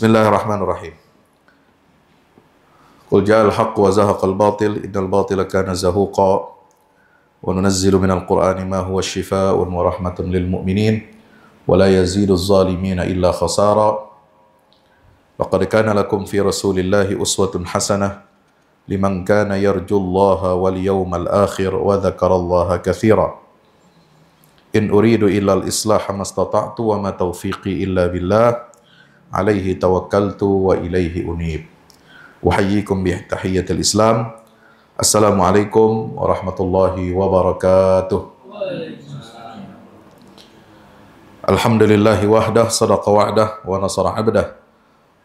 بسم الله الرحمن الرحيم قل جاء الحق وزهق الباطل إن الباطل كان زهوقا وننزل من القرآن ما هو الشفاء ورحمة للمؤمنين ولا يزيد الظالمين إلا خسارا لقد كان لكم في رسول الله أسوة حسنة لمن كان يرجو الله واليوم الآخر وذكر الله كثيرا إن أريد إلا الإصلاح ما استطعت وما توفيقي إلا بالله عليه توكلت وإليه أنيب أحييكم بتحية الإسلام السلام عليكم ورحمة الله وبركاته الحمد لله وحده صدق وعده ونصر عبده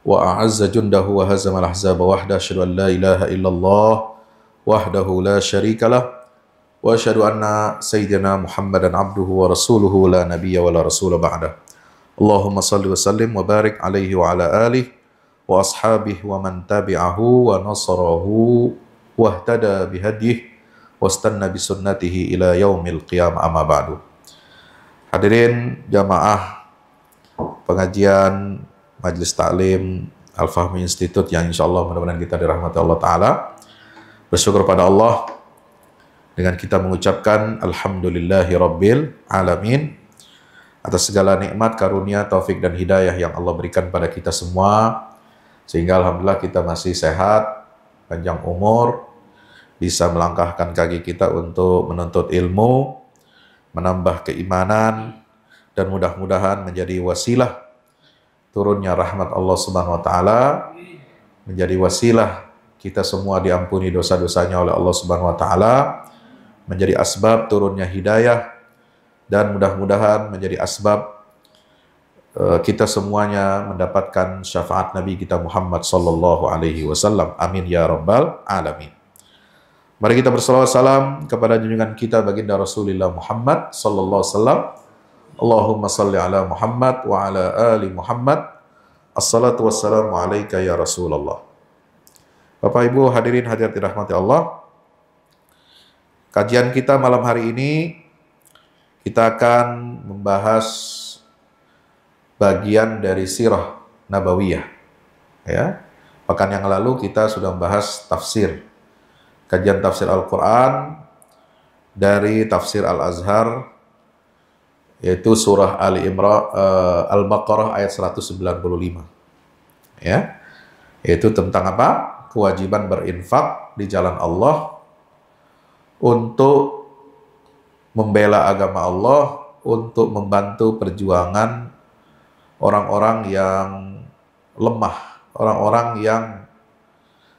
وأعز جنده وهزم الأحزاب وحده أشهد أن لا إله إلا الله وحده لا شريك له وأشهد أن سيدنا محمدا عبده ورسوله لا نبي ولا رسول بعده Allahumma salli wa sallim wa barik alaihi wa ala alihi wa ashabihi wa man tabi'ahu wa nasarahu wa ihtada bihadih wa stanna bisunnatihi ila yaumil qiyam amma ba'du. Hadirin jamaah pengajian majlis Taklim Al-Fahmi Institute yang insya Allah mudah-mudahan kita dirahmati Allah Ta'ala. Bersyukur pada Allah dengan kita mengucapkan Alhamdulillahi Rabbil Alamin atas segala nikmat, karunia, taufik, dan hidayah yang Allah berikan pada kita semua. Sehingga Alhamdulillah kita masih sehat, panjang umur, bisa melangkahkan kaki kita untuk menuntut ilmu, menambah keimanan, dan mudah-mudahan menjadi wasilah turunnya rahmat Allah Subhanahu wa taala menjadi wasilah kita semua diampuni dosa-dosanya oleh Allah Subhanahu wa taala menjadi asbab turunnya hidayah dan mudah-mudahan menjadi asbab eh, kita semuanya mendapatkan syafaat Nabi kita Muhammad sallallahu alaihi wasallam. Amin ya rabbal alamin. Mari kita bersalawat salam kepada junjungan kita baginda Rasulullah Muhammad sallallahu alaihi wasallam. Allahumma salli ala Muhammad wa ala ali Muhammad. Assalatu wassalamu alaika ya Rasulullah. Bapak Ibu hadirin hadirat dirahmati Allah. Kajian kita malam hari ini kita akan membahas bagian dari sirah nabawiyah. Ya. Pekan yang lalu kita sudah membahas tafsir. Kajian tafsir Al-Qur'an dari tafsir Al-Azhar yaitu surah Ali Imran uh, Al-Baqarah ayat 195. Ya. Yaitu tentang apa? Kewajiban berinfak di jalan Allah untuk membela agama Allah untuk membantu perjuangan orang-orang yang lemah, orang-orang yang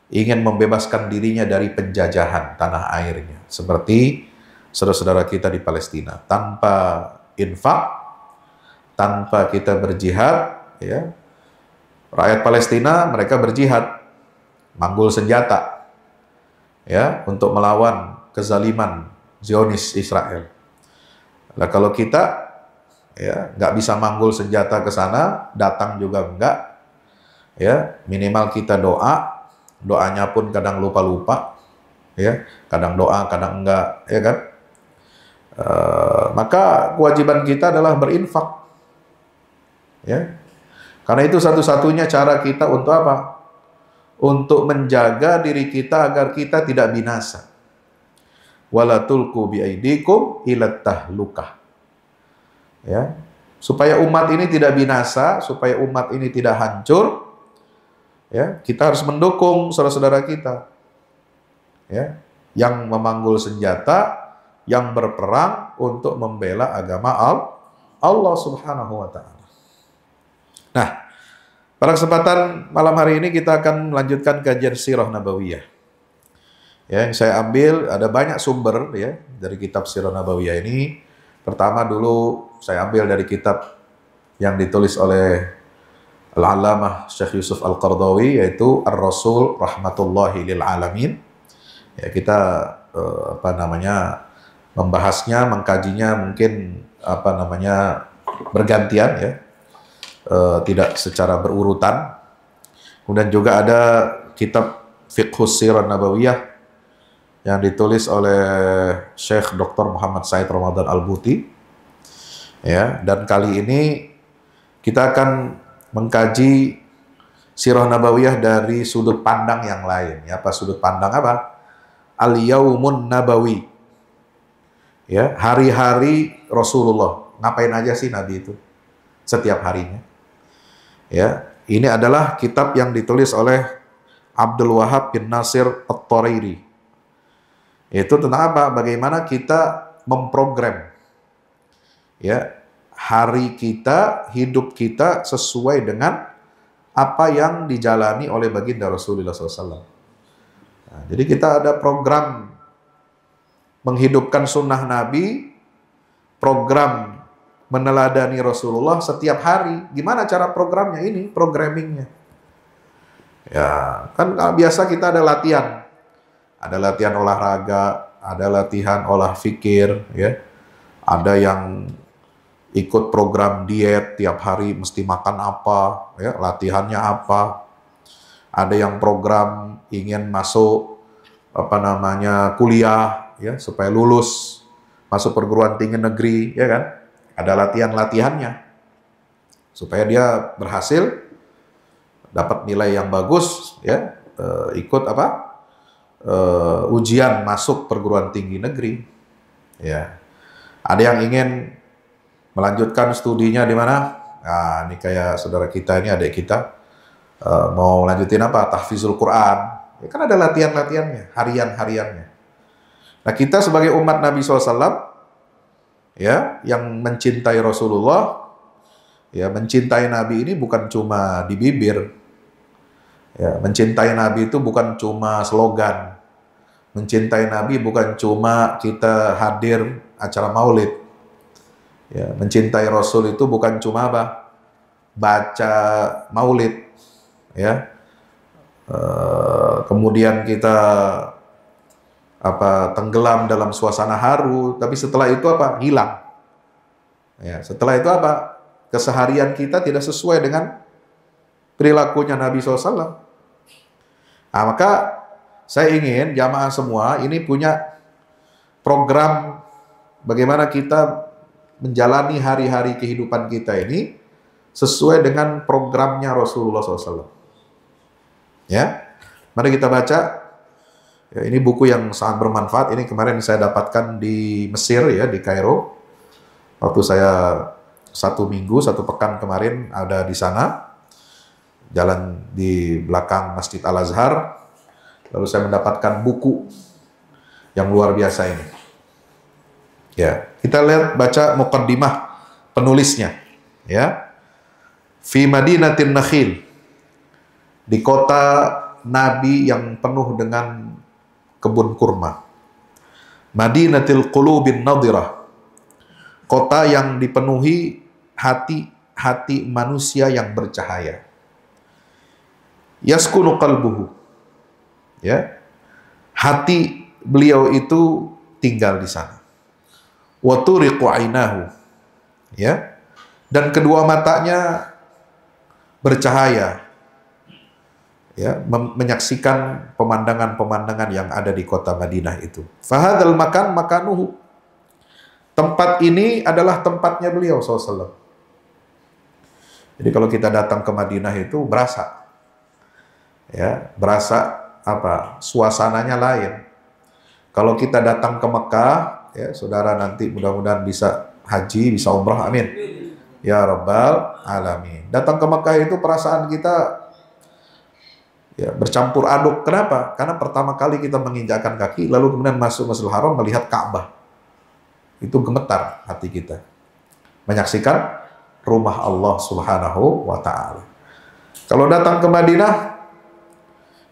ingin membebaskan dirinya dari penjajahan tanah airnya. Seperti saudara-saudara kita di Palestina. Tanpa infak, tanpa kita berjihad, ya rakyat Palestina mereka berjihad, manggul senjata, ya untuk melawan kezaliman Zionis Israel. Nah kalau kita ya nggak bisa manggul senjata ke sana, datang juga enggak, ya minimal kita doa, doanya pun kadang lupa-lupa, ya kadang doa, kadang enggak, ya kan? E, maka kewajiban kita adalah berinfak, ya karena itu satu-satunya cara kita untuk apa? Untuk menjaga diri kita agar kita tidak binasa wala tulqu bi aidikum tahlukah. Ya. Supaya umat ini tidak binasa, supaya umat ini tidak hancur, ya, kita harus mendukung saudara-saudara kita. Ya, yang memanggul senjata, yang berperang untuk membela agama Allah Subhanahu wa taala. Nah, pada kesempatan malam hari ini kita akan melanjutkan kajian sirah nabawiyah. Ya, yang saya ambil ada banyak sumber ya dari kitab Sirah Nabawiyah ini. Pertama dulu saya ambil dari kitab yang ditulis oleh Al-Alamah Syekh Yusuf Al-Qardawi yaitu Ar-Rasul Rahmatullahi Lil Alamin. Ya, kita eh, apa namanya membahasnya, mengkajinya mungkin apa namanya bergantian ya. Eh, tidak secara berurutan. Kemudian juga ada kitab Fiqhus Sirah Nabawiyah yang ditulis oleh Syekh Dr. Muhammad Said Ramadan Al-Buti. Ya, dan kali ini kita akan mengkaji Sirah Nabawiyah dari sudut pandang yang lain. Ya, apa sudut pandang apa? Al-Yaumun Nabawi. Ya, hari-hari Rasulullah. Ngapain aja sih Nabi itu? Setiap harinya. Ya, ini adalah kitab yang ditulis oleh Abdul Wahab bin Nasir At-Torairi itu tentang apa? Bagaimana kita memprogram ya hari kita, hidup kita sesuai dengan apa yang dijalani oleh baginda Rasulullah SAW. Nah, jadi kita ada program menghidupkan sunnah Nabi, program meneladani Rasulullah setiap hari. Gimana cara programnya ini, programmingnya? Ya, kan biasa kita ada latihan. Ada latihan olahraga, ada latihan olah fikir, ya. Ada yang ikut program diet tiap hari mesti makan apa, ya, latihannya apa. Ada yang program ingin masuk apa namanya kuliah, ya, supaya lulus masuk perguruan tinggi negeri, ya kan? Ada latihan-latihannya supaya dia berhasil dapat nilai yang bagus ya eh, ikut apa uh, ujian masuk perguruan tinggi negeri. Ya. Ada yang ingin melanjutkan studinya di mana? Nah, ini kayak saudara kita ini adik kita uh, mau lanjutin apa? Tahfizul Quran. Ya kan ada latihan-latihannya, harian-hariannya. Nah, kita sebagai umat Nabi SAW ya yang mencintai Rasulullah ya mencintai Nabi ini bukan cuma di bibir ya mencintai Nabi itu bukan cuma slogan Mencintai Nabi bukan cuma kita hadir acara maulid. Ya, mencintai Rasul itu bukan cuma apa? Baca maulid. Ya. E, kemudian kita apa tenggelam dalam suasana haru, tapi setelah itu apa? Hilang. Ya, setelah itu apa? Keseharian kita tidak sesuai dengan perilakunya Nabi SAW. Nah, maka saya ingin jamaah semua ini punya program bagaimana kita menjalani hari-hari kehidupan kita ini sesuai dengan programnya Rasulullah SAW. Ya, mari kita baca. Ya, ini buku yang sangat bermanfaat. Ini kemarin saya dapatkan di Mesir ya di Kairo. Waktu saya satu minggu, satu pekan kemarin ada di sana, jalan di belakang Masjid Al Azhar. Lalu saya mendapatkan buku yang luar biasa ini. Ya, kita lihat baca mukaddimah penulisnya, ya. Fi Madinatin Nakhil di kota Nabi yang penuh dengan kebun kurma. Madinatil Qulubin Nadirah. Kota yang dipenuhi hati-hati manusia yang bercahaya. Yaskunu qalbuhu ya hati beliau itu tinggal di sana waktu turiqu ainahu ya dan kedua matanya bercahaya ya menyaksikan pemandangan-pemandangan yang ada di kota Madinah itu fahadal makan makanuhu tempat ini adalah tempatnya beliau SAW jadi kalau kita datang ke Madinah itu berasa ya berasa apa suasananya lain. Kalau kita datang ke Mekah, ya saudara nanti mudah-mudahan bisa haji, bisa umrah, amin. Ya Rabbal Alamin. Datang ke Mekah itu perasaan kita ya bercampur aduk. Kenapa? Karena pertama kali kita menginjakan kaki, lalu kemudian masuk Masjidil Haram melihat Ka'bah. Itu gemetar hati kita. Menyaksikan rumah Allah Subhanahu wa taala. Kalau datang ke Madinah,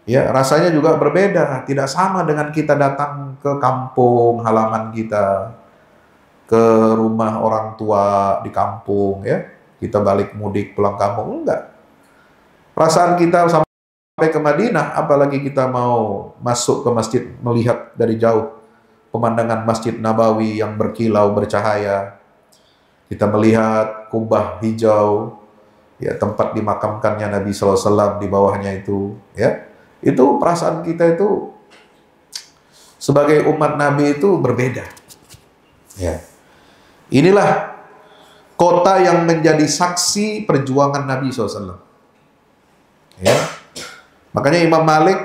ya rasanya juga berbeda, tidak sama dengan kita datang ke kampung halaman kita, ke rumah orang tua di kampung ya, kita balik mudik pulang kampung enggak. Perasaan kita sampai ke Madinah, apalagi kita mau masuk ke masjid melihat dari jauh pemandangan Masjid Nabawi yang berkilau bercahaya. Kita melihat kubah hijau, ya tempat dimakamkannya Nabi Sallallahu Alaihi Wasallam di bawahnya itu, ya itu perasaan kita itu sebagai umat Nabi itu berbeda. Ya. Inilah kota yang menjadi saksi perjuangan Nabi SAW. Ya. Makanya Imam Malik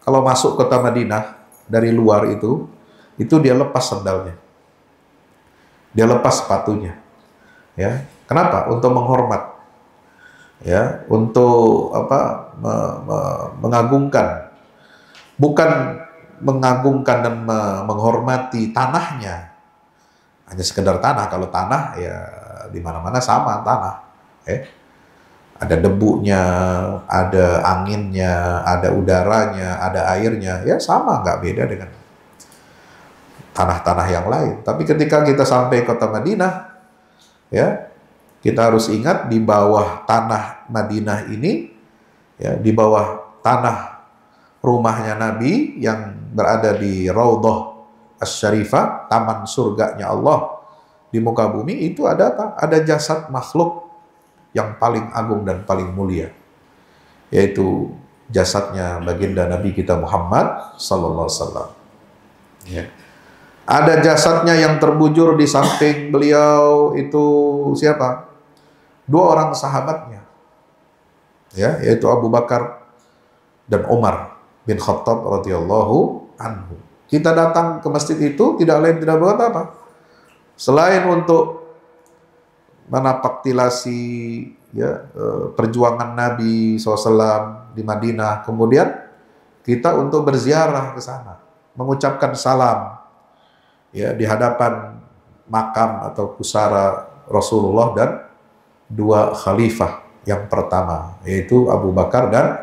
kalau masuk kota Madinah dari luar itu, itu dia lepas sendalnya. Dia lepas sepatunya. Ya. Kenapa? Untuk menghormat ya untuk apa me, me, mengagungkan bukan mengagungkan dan me, menghormati tanahnya hanya sekedar tanah kalau tanah ya di mana-mana sama tanah eh ada debunya ada anginnya ada udaranya ada airnya ya sama nggak beda dengan tanah-tanah yang lain tapi ketika kita sampai kota Madinah ya kita harus ingat di bawah tanah Madinah ini, ya, di bawah tanah rumahnya Nabi yang berada di Raudhah Asy-Syarifah, taman surganya Allah di muka bumi itu ada apa? Ada jasad makhluk yang paling agung dan paling mulia, yaitu jasadnya baginda Nabi kita Muhammad Sallallahu Alaihi Wasallam. Ya. Ada jasadnya yang terbujur di samping beliau itu siapa? dua orang sahabatnya. Ya, yaitu Abu Bakar dan Umar bin Khattab radhiyallahu anhu. Kita datang ke masjid itu tidak lain tidak bukan apa? Selain untuk menapaktilasi ya e, perjuangan Nabi SAW di Madinah, kemudian kita untuk berziarah ke sana, mengucapkan salam ya di hadapan makam atau pusara Rasulullah dan dua khalifah yang pertama yaitu Abu Bakar dan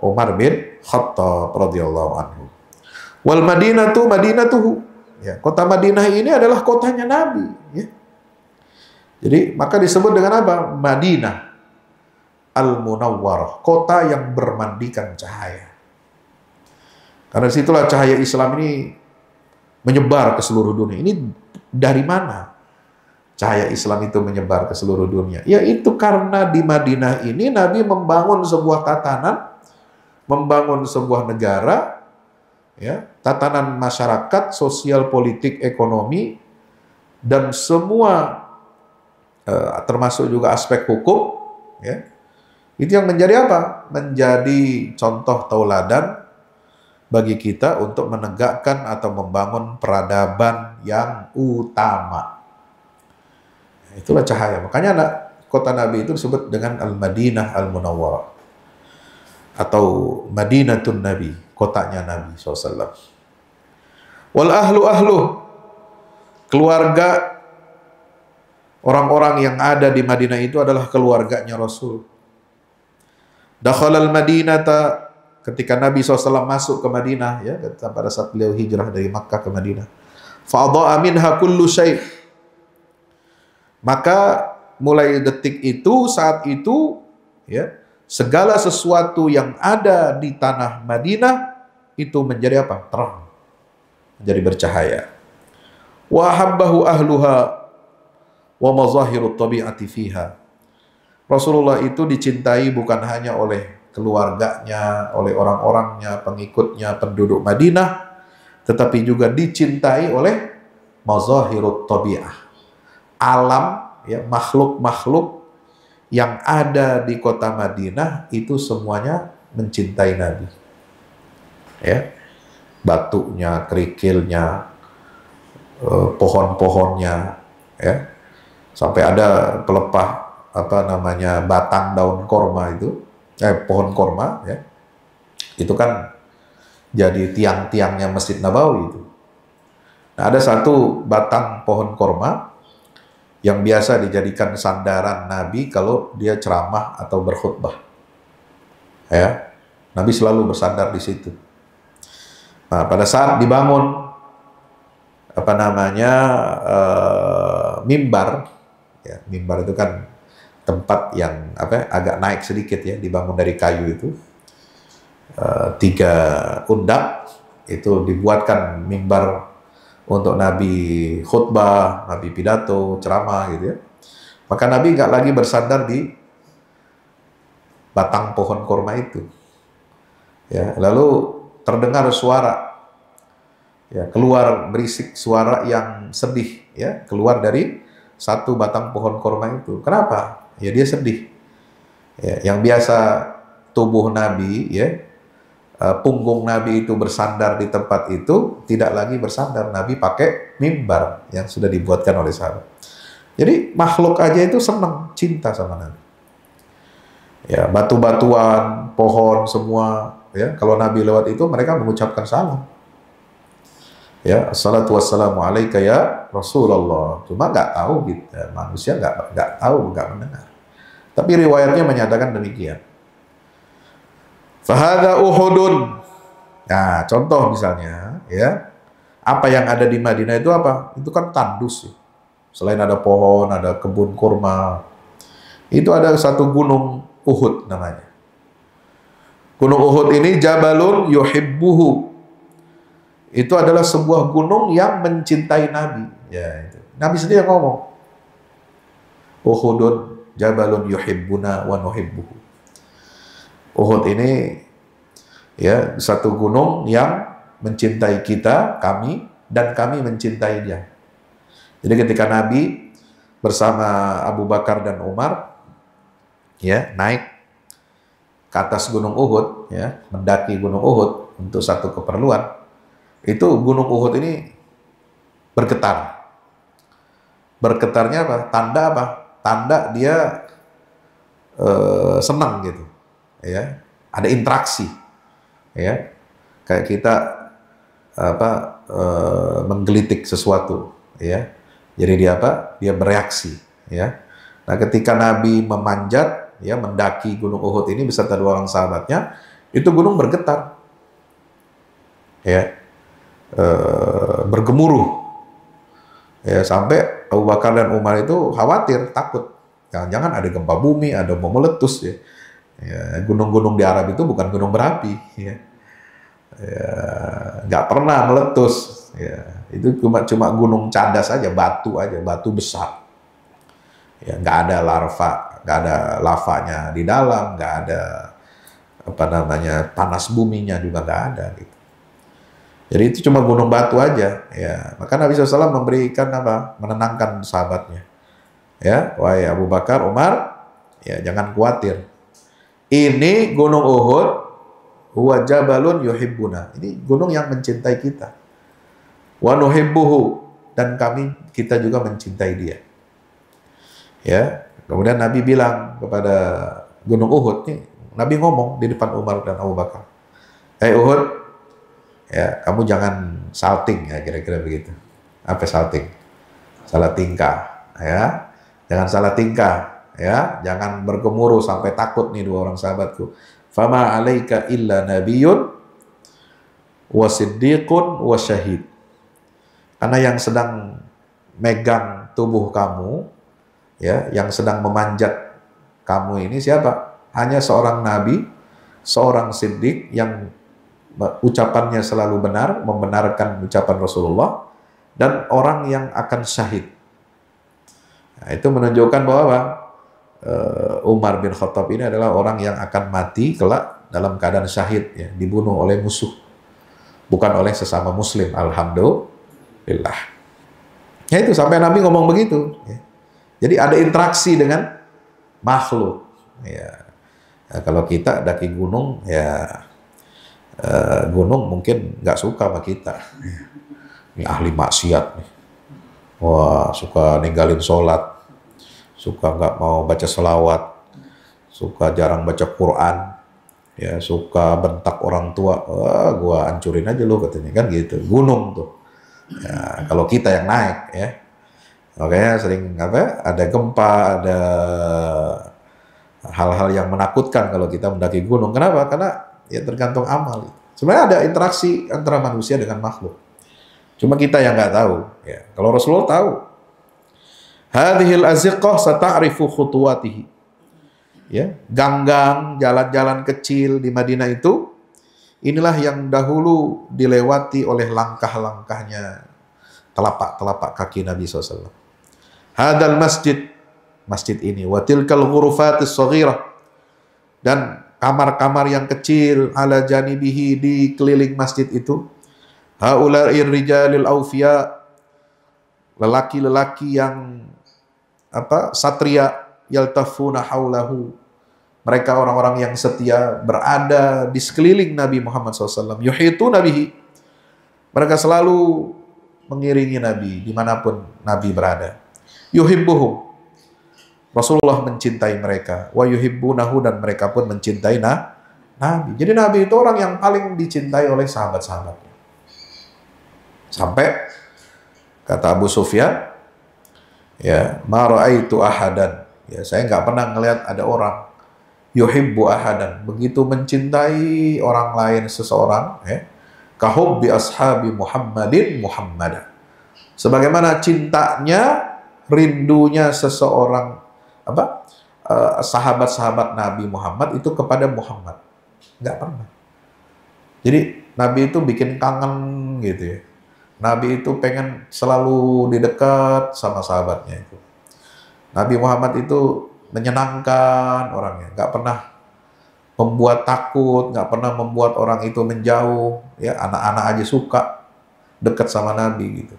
Umar bin Khattab radhiyallahu anhu. Wal Madinah Madinah tuh Ya, kota Madinah ini adalah kotanya Nabi, ya. Jadi maka disebut dengan apa? Madinah al Munawwar, kota yang bermandikan cahaya. Karena situlah cahaya Islam ini menyebar ke seluruh dunia. Ini dari mana? cahaya Islam itu menyebar ke seluruh dunia? Yaitu karena di Madinah ini Nabi membangun sebuah tatanan, membangun sebuah negara, ya, tatanan masyarakat, sosial, politik, ekonomi, dan semua eh, termasuk juga aspek hukum, ya, itu yang menjadi apa? Menjadi contoh tauladan bagi kita untuk menegakkan atau membangun peradaban yang utama. Itulah cahaya. Makanya anak kota Nabi itu disebut dengan Al-Madinah Al-Munawwarah atau Madinatun Nabi, kotanya Nabi SAW. Wal ahlu ahlu, keluarga orang-orang yang ada di Madinah itu adalah keluarganya Rasul. Dakhalal Madinata ketika Nabi SAW masuk ke Madinah ya pada saat beliau hijrah dari Makkah ke Madinah. Fadha'a minha kullu maka mulai detik itu saat itu ya segala sesuatu yang ada di tanah Madinah itu menjadi apa? terang. Menjadi bercahaya. Wa ahluha wa mazahirut tabi'ati fiha. Rasulullah itu dicintai bukan hanya oleh keluarganya, oleh orang-orangnya, pengikutnya, penduduk Madinah, tetapi juga dicintai oleh mazahirut tabi'ah alam ya makhluk-makhluk yang ada di kota Madinah itu semuanya mencintai Nabi. Ya. Batunya, kerikilnya, eh, pohon-pohonnya, ya. Sampai ada pelepah apa namanya batang daun korma itu, eh pohon korma ya. Itu kan jadi tiang-tiangnya Masjid Nabawi itu. Nah, ada satu batang pohon korma yang biasa dijadikan sandaran Nabi kalau dia ceramah atau berkhutbah. Ya, Nabi selalu bersandar di situ. Nah, pada saat dibangun apa namanya uh, mimbar, ya, mimbar itu kan tempat yang apa agak naik sedikit ya, dibangun dari kayu itu uh, tiga undang itu dibuatkan mimbar untuk Nabi khutbah, Nabi pidato, ceramah gitu ya. Maka Nabi nggak lagi bersandar di batang pohon kurma itu. Ya, lalu terdengar suara ya keluar berisik suara yang sedih ya keluar dari satu batang pohon kurma itu. Kenapa? Ya dia sedih. Ya, yang biasa tubuh Nabi ya uh, punggung Nabi itu bersandar di tempat itu, tidak lagi bersandar. Nabi pakai mimbar yang sudah dibuatkan oleh sahabat. Jadi makhluk aja itu senang cinta sama Nabi. Ya, batu-batuan, pohon semua ya. Kalau Nabi lewat itu mereka mengucapkan salam ya salatu wassalamu alaika ya Rasulullah cuma nggak tahu gitu manusia nggak nggak tahu nggak mendengar tapi riwayatnya menyatakan demikian Fahada Uhudun. Nah, contoh misalnya, ya. Apa yang ada di Madinah itu apa? Itu kan tandus. Ya. Selain ada pohon, ada kebun kurma. Itu ada satu gunung Uhud namanya. Gunung Uhud ini Jabalun Yuhibbuhu. Itu adalah sebuah gunung yang mencintai Nabi. Ya, itu. Nabi sendiri yang ngomong. Uhudun Jabalun Yuhibbuna wa Nuhibbuhu. Uhud ini ya satu gunung yang mencintai kita, kami dan kami mencintai dia. Jadi ketika Nabi bersama Abu Bakar dan Umar ya naik ke atas Gunung Uhud ya, mendaki Gunung Uhud untuk satu keperluan. Itu Gunung Uhud ini bergetar. Bergetarnya apa? Tanda apa? Tanda dia eh, senang gitu ya ada interaksi ya kayak kita apa e, menggelitik sesuatu ya jadi dia apa dia bereaksi ya nah ketika Nabi memanjat ya mendaki Gunung Uhud ini beserta dua orang sahabatnya itu gunung bergetar ya e, bergemuruh ya sampai Abu Bakar dan Umar itu khawatir takut jangan-jangan ada gempa bumi ada mau meletus ya Ya, gunung-gunung di Arab itu bukan gunung berapi, ya. ya. nggak pernah meletus. Ya, itu cuma cuma gunung cadas saja, batu aja, batu besar. Ya, nggak ada larva, nggak ada lavanya di dalam, nggak ada apa namanya panas buminya juga nggak ada. Gitu. Jadi itu cuma gunung batu aja. Ya, maka Nabi SAW memberikan apa? Menenangkan sahabatnya. Ya, wahai Abu Bakar, Umar, ya jangan khawatir ini gunung Uhud, wajah balon yuhibbuna. Ini gunung yang mencintai kita. Wa dan kami kita juga mencintai dia. Ya. Kemudian Nabi bilang kepada Gunung Uhud nih, Nabi ngomong di depan Umar dan Abu Bakar. "Hei eh, Uhud, ya kamu jangan salting ya kira-kira begitu. Apa salting? Salah tingkah ya. Jangan salah tingkah ya jangan bergemuruh sampai takut nih dua orang sahabatku fama alaika illa nabiyun wasiddiqun wasyahid karena yang sedang megang tubuh kamu ya yang sedang memanjat kamu ini siapa hanya seorang nabi seorang siddiq yang ucapannya selalu benar membenarkan ucapan Rasulullah dan orang yang akan syahid nah, itu menunjukkan bahwa uh, Umar bin Khattab ini adalah orang yang akan mati kelak dalam keadaan syahid, ya, dibunuh oleh musuh, bukan oleh sesama Muslim. Alhamdulillah. Ya itu sampai Nabi ngomong begitu. Ya. Jadi ada interaksi dengan makhluk. Ya. Nah, kalau kita daki gunung, ya uh, gunung mungkin nggak suka sama kita. Ini ahli maksiat nih. Wah, suka ninggalin sholat suka nggak mau baca selawat, suka jarang baca Quran, ya suka bentak orang tua, wah eh, gua hancurin aja lo katanya kan gitu, gunung tuh. Ya, kalau kita yang naik ya, makanya sering apa? Ada gempa, ada hal-hal yang menakutkan kalau kita mendaki gunung. Kenapa? Karena ya tergantung amal. Sebenarnya ada interaksi antara manusia dengan makhluk. Cuma kita yang nggak tahu. Ya. Kalau Rasulullah tahu, Hadhil aziqah sata'rifu khutuwatihi. Ya, gang jalan-jalan kecil di Madinah itu inilah yang dahulu dilewati oleh langkah-langkahnya telapak-telapak kaki Nabi SAW. Hadal masjid, masjid ini, watilkal ghurufatis saghirah dan kamar-kamar yang kecil ala janibihi di keliling masjid itu. Haula'ir rijalil awfiya, lelaki-lelaki yang apa satria yaltafuna haulahu mereka orang-orang yang setia berada di sekeliling Nabi Muhammad SAW. itu Nabi Mereka selalu mengiringi Nabi dimanapun Nabi berada. Yuhibbuhum. Rasulullah mencintai mereka. Wa yuhibbunahu dan mereka pun mencintai na Nabi. Jadi Nabi itu orang yang paling dicintai oleh sahabat-sahabatnya. Sampai kata Abu Sufyan, ya maraitu ahadan ya saya nggak pernah ngelihat ada orang yohimbu ahadan begitu mencintai orang lain seseorang ya kahubbi ashabi Muhammadin Muhammad sebagaimana cintanya rindunya seseorang apa eh, sahabat-sahabat Nabi Muhammad itu kepada Muhammad nggak pernah jadi Nabi itu bikin kangen gitu ya Nabi itu pengen selalu didekat sama sahabatnya itu. Nabi Muhammad itu menyenangkan orangnya, nggak pernah membuat takut, nggak pernah membuat orang itu menjauh. Ya, anak-anak aja suka dekat sama Nabi gitu.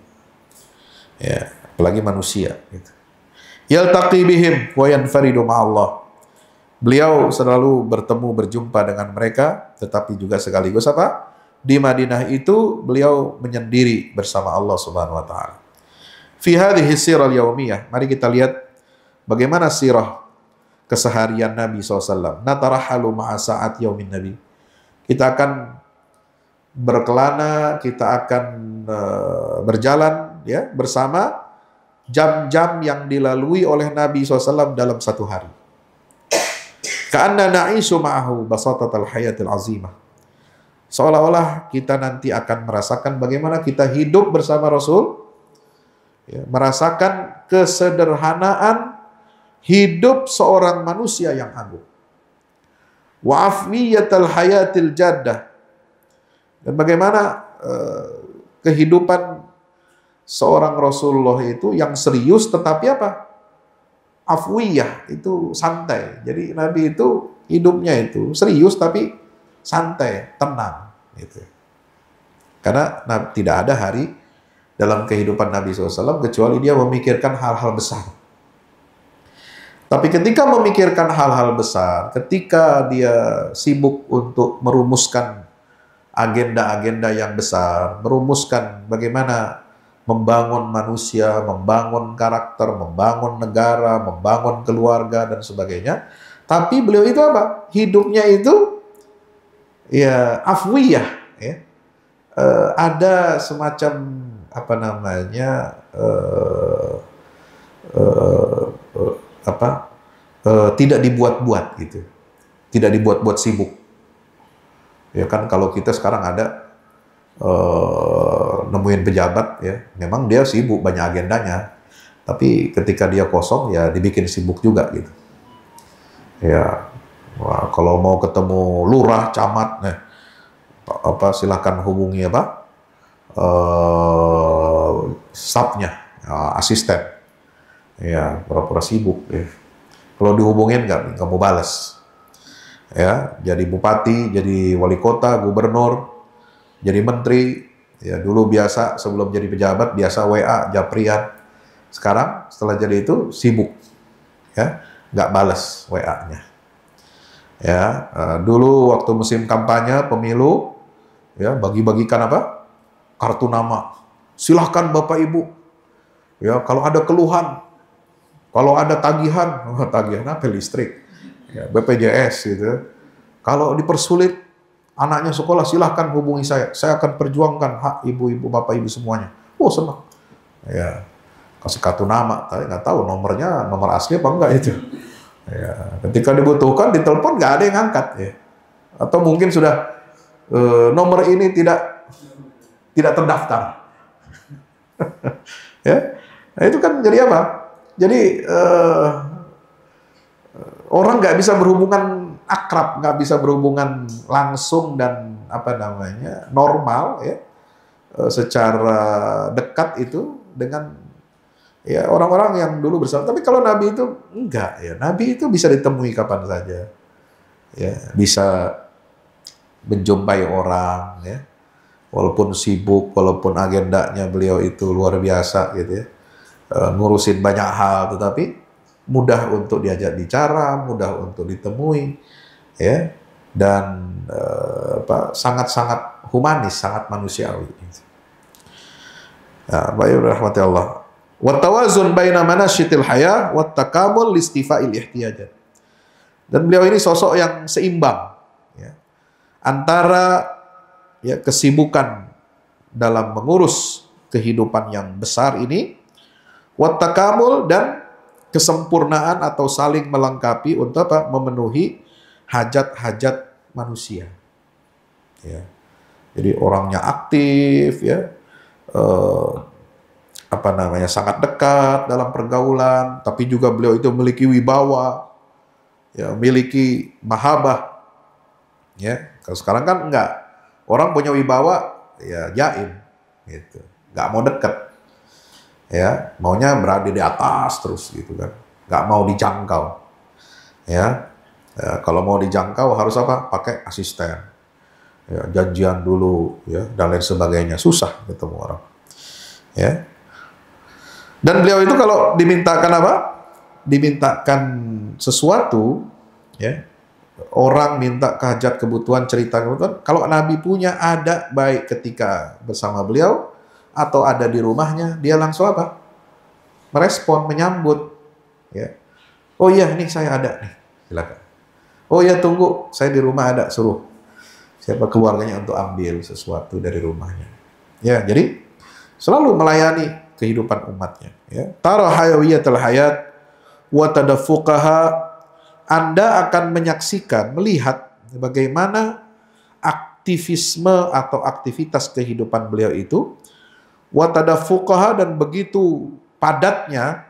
Ya, apalagi manusia gitu. Yaltaqi bihim wa yanfaridu Allah. Beliau selalu bertemu berjumpa dengan mereka, tetapi juga sekaligus apa? di Madinah itu beliau menyendiri bersama Allah Subhanahu wa taala. Fi hadhihi sirah yaumiyah. Mari kita lihat bagaimana sirah keseharian Nabi SAW. Natarahalu ma'asa'at yaumin Nabi. Kita akan berkelana, kita akan uh, berjalan ya bersama jam-jam yang dilalui oleh Nabi SAW dalam satu hari. Ka'anna na'isu ma'ahu basatatal hayatil azimah Seolah-olah kita nanti akan merasakan bagaimana kita hidup bersama Rasul, ya, merasakan kesederhanaan hidup seorang manusia yang agung. Wa hayatil jaddah. Dan bagaimana uh, kehidupan seorang Rasulullah itu yang serius tetapi apa? Afwiyah, itu santai. Jadi Nabi itu hidupnya itu serius tapi santai, tenang. Gitu. Karena nah, tidak ada hari dalam kehidupan Nabi SAW kecuali dia memikirkan hal-hal besar. Tapi ketika memikirkan hal-hal besar, ketika dia sibuk untuk merumuskan agenda-agenda yang besar, merumuskan bagaimana membangun manusia, membangun karakter, membangun negara, membangun keluarga dan sebagainya. Tapi beliau itu apa? Hidupnya itu ya afwiyah ya. e, ada semacam apa namanya e, e, apa e, tidak dibuat-buat gitu tidak dibuat-buat sibuk ya kan kalau kita sekarang ada e, nemuin pejabat ya memang dia sibuk banyak agendanya tapi ketika dia kosong ya dibikin sibuk juga gitu ya Wah, kalau mau ketemu lurah, camat, nih, apa silahkan hubungi apa uh, staffnya, uh, asisten. Ya, pura-pura sibuk. Ya. Kalau dihubungin nggak nggak mau balas. Ya, jadi bupati, jadi wali kota, gubernur, jadi menteri. Ya, dulu biasa sebelum jadi pejabat biasa WA, japrian. Sekarang setelah jadi itu sibuk. Ya, nggak balas WA-nya. Ya, eh, dulu waktu musim kampanye pemilu, ya bagi-bagikan apa? Kartu nama. Silahkan Bapak Ibu. Ya, kalau ada keluhan, kalau ada tagihan, oh, tagihan apa listrik? Ya, BPJS gitu. Ya. Kalau dipersulit anaknya sekolah silahkan hubungi saya. Saya akan perjuangkan hak ibu-ibu, bapak ibu semuanya. Oh senang. Ya kasih kartu nama, tapi nggak tahu nomornya nomor asli apa enggak itu. Ya, ketika dibutuhkan ditelepon nggak ada yang angkat ya. Atau mungkin sudah e, nomor ini tidak tidak terdaftar. ya. Nah, itu kan jadi apa? Jadi e, orang nggak bisa berhubungan akrab, nggak bisa berhubungan langsung dan apa namanya normal ya e, secara dekat itu dengan ya orang-orang yang dulu bersama. Tapi kalau Nabi itu enggak ya. Nabi itu bisa ditemui kapan saja. Ya, bisa menjumpai orang ya. Walaupun sibuk, walaupun agendanya beliau itu luar biasa gitu ya. E, ngurusin banyak hal tetapi mudah untuk diajak bicara, mudah untuk ditemui ya dan e, apa sangat-sangat humanis, sangat manusiawi gitu. Nah, Allah Wattawazun baina manasyitil haya wattakamul listifa'il ihtiyajat. Dan beliau ini sosok yang seimbang ya. antara ya kesibukan dalam mengurus kehidupan yang besar ini wattakamul dan kesempurnaan atau saling melengkapi untuk apa? memenuhi hajat-hajat manusia. Ya. Jadi orangnya aktif ya. Eh, apa namanya sangat dekat dalam pergaulan, tapi juga beliau itu memiliki wibawa, ya memiliki mahabah. Ya, kalau sekarang kan enggak. Orang punya wibawa ya jaim gitu. Enggak mau dekat. Ya, maunya berada di atas terus gitu kan. Enggak mau dijangkau. Ya. ya kalau mau dijangkau harus apa? Pakai asisten ya, janjian dulu ya dan lain sebagainya susah ketemu orang ya dan beliau itu kalau dimintakan apa? Dimintakan sesuatu, ya orang minta kehajat kebutuhan cerita kebutuhan. Kalau Nabi punya ada baik ketika bersama beliau atau ada di rumahnya, dia langsung apa? Merespon, menyambut. Ya. Oh iya, nih saya ada nih, silakan. Oh iya tunggu, saya di rumah ada suruh siapa keluarganya untuk ambil sesuatu dari rumahnya. Ya, jadi selalu melayani kehidupan umatnya. Ya. Taro hayawiyatul hayat wa tadafuqaha Anda akan menyaksikan, melihat bagaimana aktivisme atau aktivitas kehidupan beliau itu wa tadafuqaha dan begitu padatnya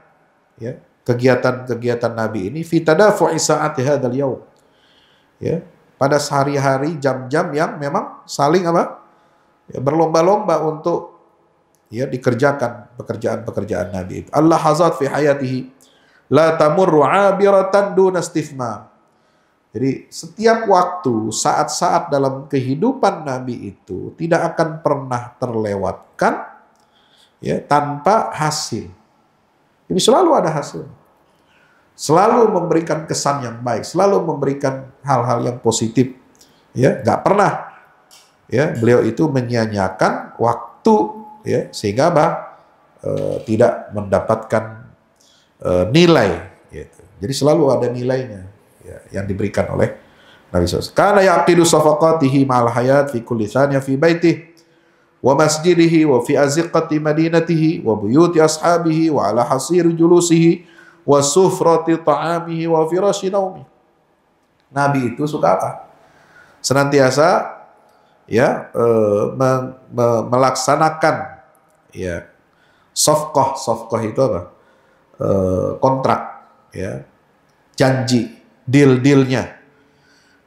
ya, kegiatan-kegiatan Nabi ini Fitada sa'ati hadzal yaum. Ya, pada sehari-hari jam-jam yang memang saling apa? Ya, berlomba-lomba untuk ya dikerjakan pekerjaan-pekerjaan Nabi. itu. Allah hazat fi hayatihi la tamurru abiratan duna istifma. Jadi setiap waktu, saat-saat dalam kehidupan Nabi itu tidak akan pernah terlewatkan ya tanpa hasil. Jadi selalu ada hasil. Selalu memberikan kesan yang baik, selalu memberikan hal-hal yang positif. Ya, nggak pernah ya beliau itu menyanyiakan waktu ya sehingga apa e, tidak mendapatkan e, nilai gitu. jadi selalu ada nilainya ya, yang diberikan oleh Nabi SAW karena yaqidu safaqatihi ma'al hayat fi kulli thaniya fi baitih wa masjidihi wa fi aziqati madinatihi wa buyuti ashabihi wa ala hasir julusihi wa sufrati ta'amihi wa firashi naumi Nabi itu suka apa? Senantiasa ya eh, me, me, melaksanakan ya sofkoh sofkoh itu apa e, kontrak ya janji deal dealnya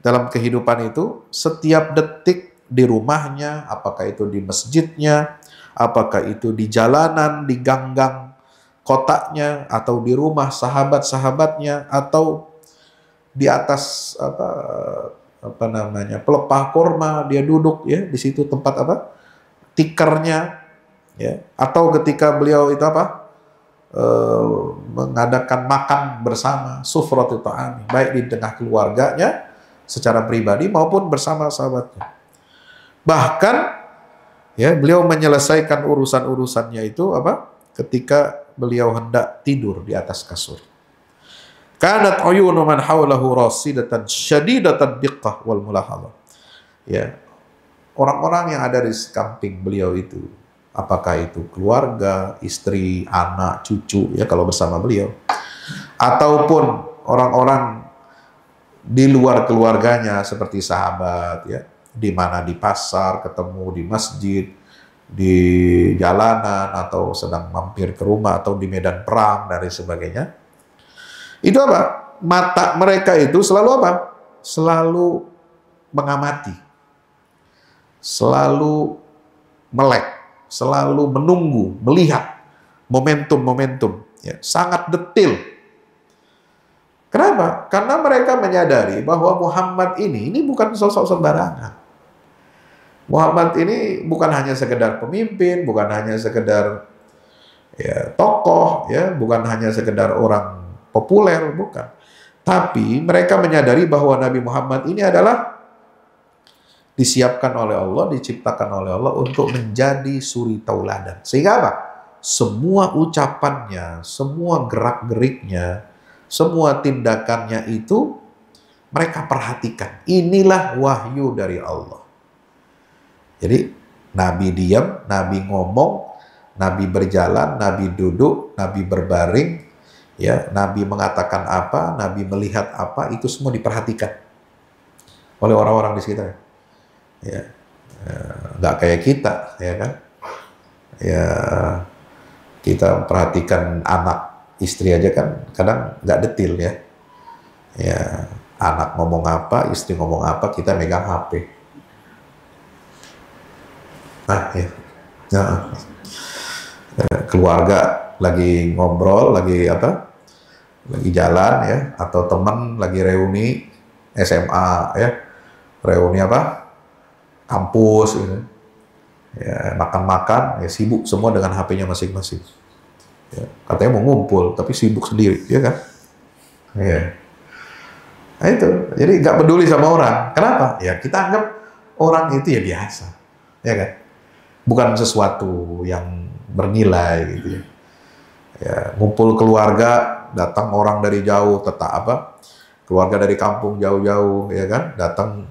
dalam kehidupan itu setiap detik di rumahnya apakah itu di masjidnya apakah itu di jalanan di ganggang kotaknya atau di rumah sahabat sahabatnya atau di atas apa apa namanya pelepah kurma dia duduk ya di situ tempat apa tikernya ya atau ketika beliau itu apa e, mengadakan makan bersama itu itu baik di tengah keluarganya secara pribadi maupun bersama sahabatnya bahkan ya beliau menyelesaikan urusan-urusannya itu apa ketika beliau hendak tidur di atas kasur Kanat ayunu man hawlahu rasidatan syadidatan diqqah wal mulahala. Ya. Orang-orang yang ada di samping beliau itu, apakah itu keluarga, istri, anak, cucu ya kalau bersama beliau ataupun orang-orang di luar keluarganya seperti sahabat ya, di mana di pasar ketemu di masjid, di jalanan atau sedang mampir ke rumah atau di medan perang dan sebagainya itu apa? Mata mereka itu selalu apa? Selalu mengamati. Selalu melek, selalu menunggu, melihat momentum-momentum, ya, sangat detil. Kenapa? Karena mereka menyadari bahwa Muhammad ini ini bukan sosok sembarangan. Muhammad ini bukan hanya sekedar pemimpin, bukan hanya sekedar ya tokoh, ya, bukan hanya sekedar orang populer, bukan. Tapi mereka menyadari bahwa Nabi Muhammad ini adalah disiapkan oleh Allah, diciptakan oleh Allah untuk menjadi suri tauladan. Sehingga apa? Semua ucapannya, semua gerak-geriknya, semua tindakannya itu mereka perhatikan. Inilah wahyu dari Allah. Jadi Nabi diam, Nabi ngomong, Nabi berjalan, Nabi duduk, Nabi berbaring, Ya, Nabi mengatakan apa, Nabi melihat apa, itu semua diperhatikan oleh orang-orang di sekitar. Ya, eh, nggak kayak kita, ya kan? Ya, kita perhatikan anak istri aja kan, kadang nggak detil ya. Ya, anak ngomong apa, istri ngomong apa, kita megang HP. Nah, ya. Nah, eh, keluarga lagi ngobrol, lagi apa? lagi jalan ya atau temen lagi reuni SMA ya reuni apa kampus gitu. ya makan-makan ya sibuk semua dengan HP-nya masing-masing ya, katanya mau ngumpul tapi sibuk sendiri ya kan ya nah, itu jadi nggak peduli sama orang kenapa ya kita anggap orang itu ya biasa ya kan bukan sesuatu yang bernilai gitu ya, ya ngumpul keluarga datang orang dari jauh, tetap apa? Keluarga dari kampung jauh-jauh, ya kan? Datang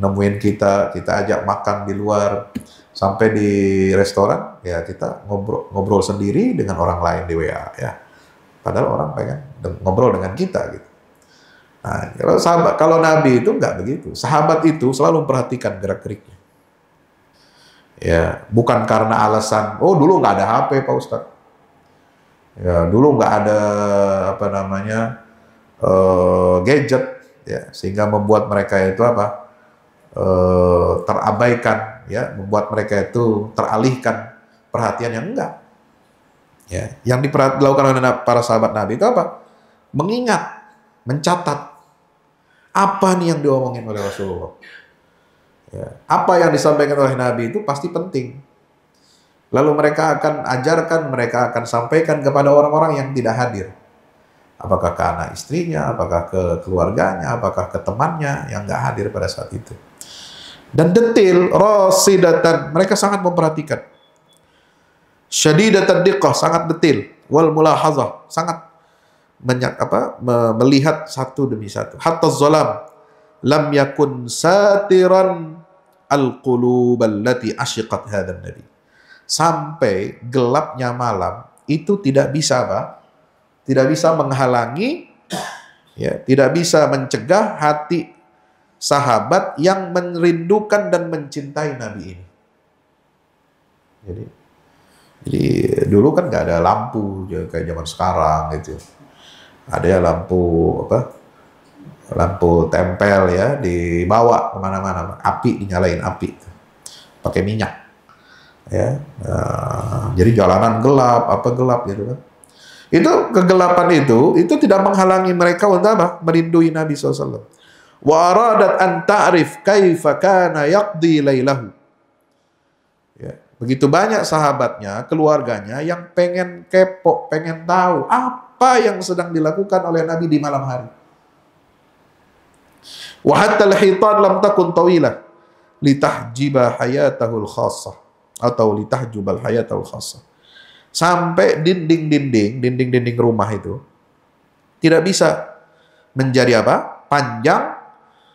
nemuin kita, kita ajak makan di luar, sampai di restoran, ya kita ngobrol, ngobrol sendiri dengan orang lain di WA, ya. Padahal orang pengen ngobrol dengan kita, gitu. Nah, kalau sahabat, kalau Nabi itu nggak begitu. Sahabat itu selalu perhatikan gerak-geriknya. Ya, bukan karena alasan, oh dulu nggak ada HP Pak Ustadz. Ya, dulu nggak ada apa namanya uh, gadget, ya, sehingga membuat mereka itu apa uh, terabaikan, ya, membuat mereka itu teralihkan perhatian yang enggak. Ya, yang dilakukan oleh para sahabat Nabi itu apa? Mengingat, mencatat apa nih yang diomongin oleh Rasulullah. Ya. Apa yang disampaikan oleh Nabi itu pasti penting. Lalu mereka akan ajarkan, mereka akan sampaikan kepada orang-orang yang tidak hadir. Apakah ke anak istrinya, apakah ke keluarganya, apakah ke temannya yang nggak hadir pada saat itu. Dan detil, rosidatan, mereka sangat memperhatikan. Syadidatan diqah, sangat detil. Wal mulahazah, sangat menyak, apa, melihat satu demi satu. Hatta zolam, lam yakun satiran al-qulub allati asyikat hadan nabi sampai gelapnya malam itu tidak bisa apa? Tidak bisa menghalangi ya, tidak bisa mencegah hati sahabat yang merindukan dan mencintai Nabi ini. Jadi jadi dulu kan nggak ada lampu ya, kayak zaman sekarang gitu. Ada ya lampu apa? Lampu tempel ya dibawa kemana-mana, api dinyalain api, pakai minyak ya nah, jadi jalanan gelap apa gelap gitu kan itu kegelapan itu itu tidak menghalangi mereka untuk apa merindui Nabi SAW wa aradat an ta'rif kaifa kana yaqdi lailahu ya begitu banyak sahabatnya keluarganya yang pengen kepo pengen tahu apa yang sedang dilakukan oleh Nabi di malam hari wa hatta al-hitan lam takun tawilah litahjiba al khassah atau litah jubal hayat atau khasa. Sampai dinding-dinding, dinding-dinding rumah itu tidak bisa menjadi apa? Panjang